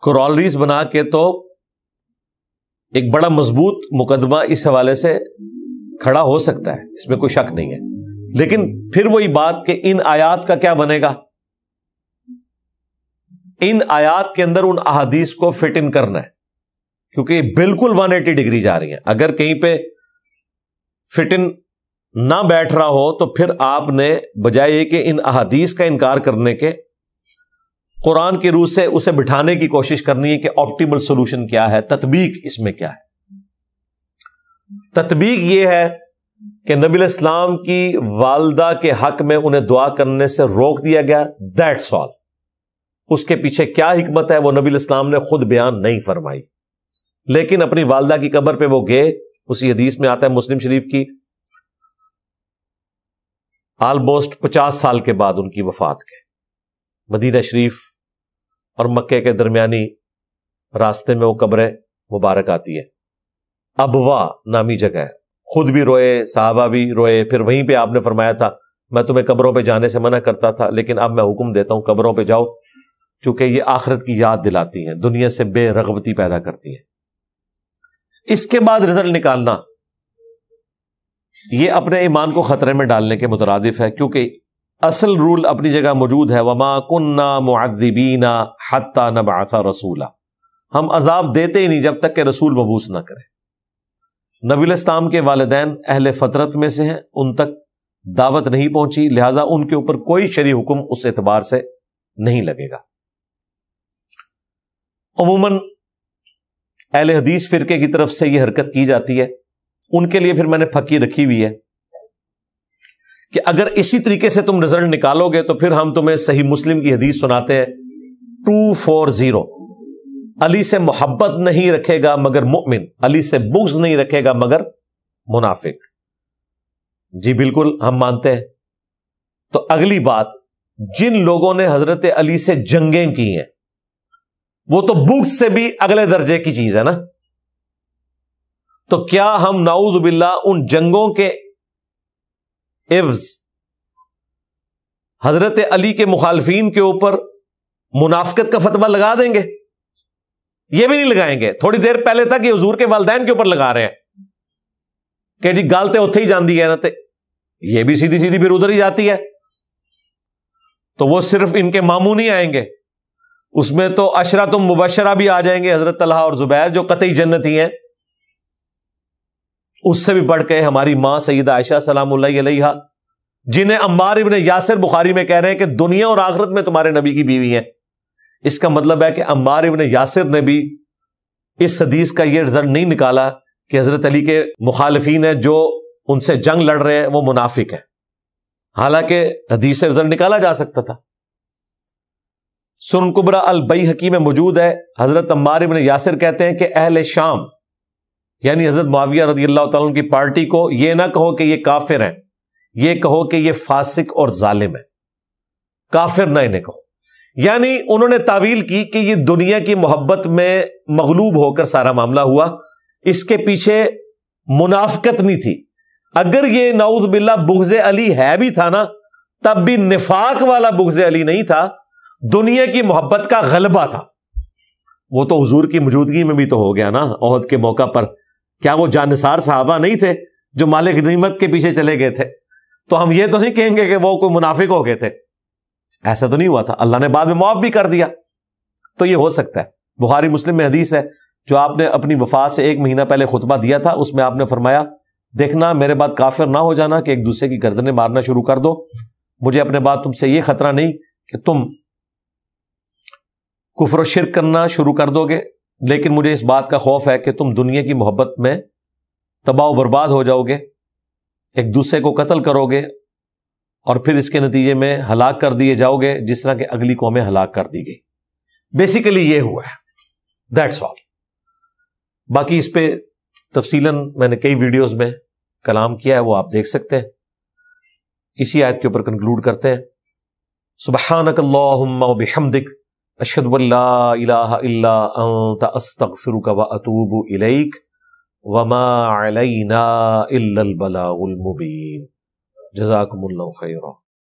क्रॉलरीज बना के तो एक बड़ा मजबूत मुकदमा इस हवाले से खड़ा हो सकता है इसमें कोई शक नहीं है लेकिन फिर वही बात कि इन आयात का क्या बनेगा इन आयात के अंदर उन अहादीस को फिट इन करना है क्योंकि बिल्कुल 180 डिग्री जा रही है अगर कहीं पे फिट इन ना बैठ रहा हो तो फिर आपने बजाय कि इन अहादीस का इनकार करने के कुरान के रूह से उसे बिठाने की कोशिश करनी है कि ऑप्टिमल सोल्यूशन क्या है तत्बीक इसमें क्या है तत्बीक यह है कि नबी इस्लाम की वालदा के हक में उन्हें दुआ करने से रोक दिया गया दैट्स ऑल उसके पीछे क्या हिकमत है वो नबी इस्लाम ने खुद बयान नहीं फरमाई लेकिन अपनी वालदा की कब्र पर वो गए उसी हदीस में आता है मुस्लिम शरीफ की आलमोस्ट पचास साल के बाद उनकी वफात के मदीना शरीफ और मक्के के दरमियानी रास्ते में वो कब्रें मुबारक आती है अबवा नामी जगह है खुद भी रोए साहबा भी रोए फिर वहीं पे आपने फरमाया था मैं तुम्हें कब्रों पे जाने से मना करता था लेकिन अब मैं हुक्म देता हूं कब्रों पे जाओ चूंकि ये आखिरत की याद दिलाती है दुनिया से बेरगबती पैदा करती हैं इसके बाद रिजल्ट निकालना ये अपने ईमान को खतरे में डालने के मुतरदफ है क्योंकि असल रूल अपनी जगह मौजूद है वमा कुन्ना मुआदबीना हत्ता नबासा रसूला हम अजाब देते ही नहीं जब तक के रसूल मबूस ना करें नबील इस्लाम के वालदेन अहल फतरत में से हैं उन तक दावत नहीं पहुंची लिहाजा उनके ऊपर कोई शरी हुक्म उस एतबार से नहीं लगेगा अमूमन अहल हदीस फिरके की तरफ से यह हरकत की जाती है उनके लिए फिर मैंने फकीर रखी हुई है कि अगर इसी तरीके से तुम रिजल्ट निकालोगे तो फिर हम तुम्हें सही मुस्लिम की हदीस सुनाते हैं टू फोर जीरो अली से मोहब्बत नहीं रखेगा मगर मुमिन अली से बुग्ज नहीं रखेगा मगर मुनाफिक जी बिल्कुल हम मानते हैं तो अगली बात जिन लोगों ने हजरत अली से जंगें की हैं वो तो बुग्ज से भी अगले दर्जे की चीज है ना तो क्या हम नाउज बिल्ला उन जंगों के इव्ज हजरत अली के मुखालफी के ऊपर मुनाफकत का फतवा लगा देंगे ये भी नहीं लगाएंगे थोड़ी देर पहले तक ये हजूर के वालदेन के ऊपर लगा रहे हैं कि जी गल तो उत्थे ही जाती है ना तो ये भी सीधी सीधी फिर उधर ही जाती है तो वो सिर्फ इनके मामू नहीं आएंगे उसमें तो अशरा तुम मुबशरा भी आ जाएंगे हजरत तलहा और जुबैर जो कतई जन्नती हैं उससे भी बढ़ के हमारी मां सईदा आयशा सलाम जिन्हें अम्बार इबन यासिर बुखारी में कह रहे हैं कि दुनिया और आखरत में तुम्हारे नबी की बीवी है इसका मतलब है कि अम्बार इबन यासिर ने भी इस हदीस का यह रिजल्ट नहीं निकाला कि हजरत अली के मुखालफी है जो उनसे जंग लड़ रहे हैं वो मुनाफिक है हालांकि हदीस से रिजल्ट निकाला जा सकता था सुन कुबरा अल बई हकी में मौजूद है हजरत अम्बार इबन यासिर कहते हैं कि अहल शाम यानी हजरत माविया रजी अल्लाह तुम की पार्टी को यह ना कहो कि यह काफिर है ये कहो कि ये फासिक और जालिम है काफिर ना इन्हें कहो यानी उन्होंने तावील की कि ये दुनिया की मोहब्बत में मगलूब होकर सारा मामला हुआ इसके पीछे मुनाफकत नहीं थी अगर ये नाउज बिल्ला बुगज अली है भी था ना तब भी निफाक वाला बुगजे अली नहीं था दुनिया की मोहब्बत का गलबा था वो तो हजूर की मौजूदगी में भी तो हो गया ना अहद के मौका पर क्या वो जानसार साहबा नहीं थे जो मालिक नीमत के पीछे चले गए थे तो हम ये तो नहीं कहेंगे कि वो कोई मुनाफिक हो गए थे ऐसा तो नहीं हुआ था अल्लाह ने बाद में मुआफ भी कर दिया तो ये हो सकता है बुखारी मुस्लिम में हदीस है जो आपने अपनी वफात से एक महीना पहले खुतबा दिया था उसमें आपने फरमाया देखना मेरे बाद काफिर ना हो जाना कि एक दूसरे की गर्दने मारना शुरू कर दो मुझे अपने बाद तुमसे यह खतरा नहीं कि तुम कुफर शिरक करना शुरू कर दोगे लेकिन मुझे इस बात का खौफ है कि तुम दुनिया की मोहब्बत में तबाह बर्बाद हो जाओगे एक दूसरे को कत्ल करोगे और फिर इसके नतीजे में हलाक कर दिए जाओगे जिस तरह के अगली कौमें हलाक कर दी गई बेसिकली ये हुआ है दैट्स ऑल बाकी इस पर तफसीलन मैंने कई वीडियोज में कलाम किया है वो आप देख सकते हैं इसी आयत के ऊपर कंक्लूड करते हैं सुबह अशदुल्लास्तफ़िरुक व अतूब इलेक वमा अलैना इल्लल मुबीन ஜசாக்குமுல்லா ஹைரா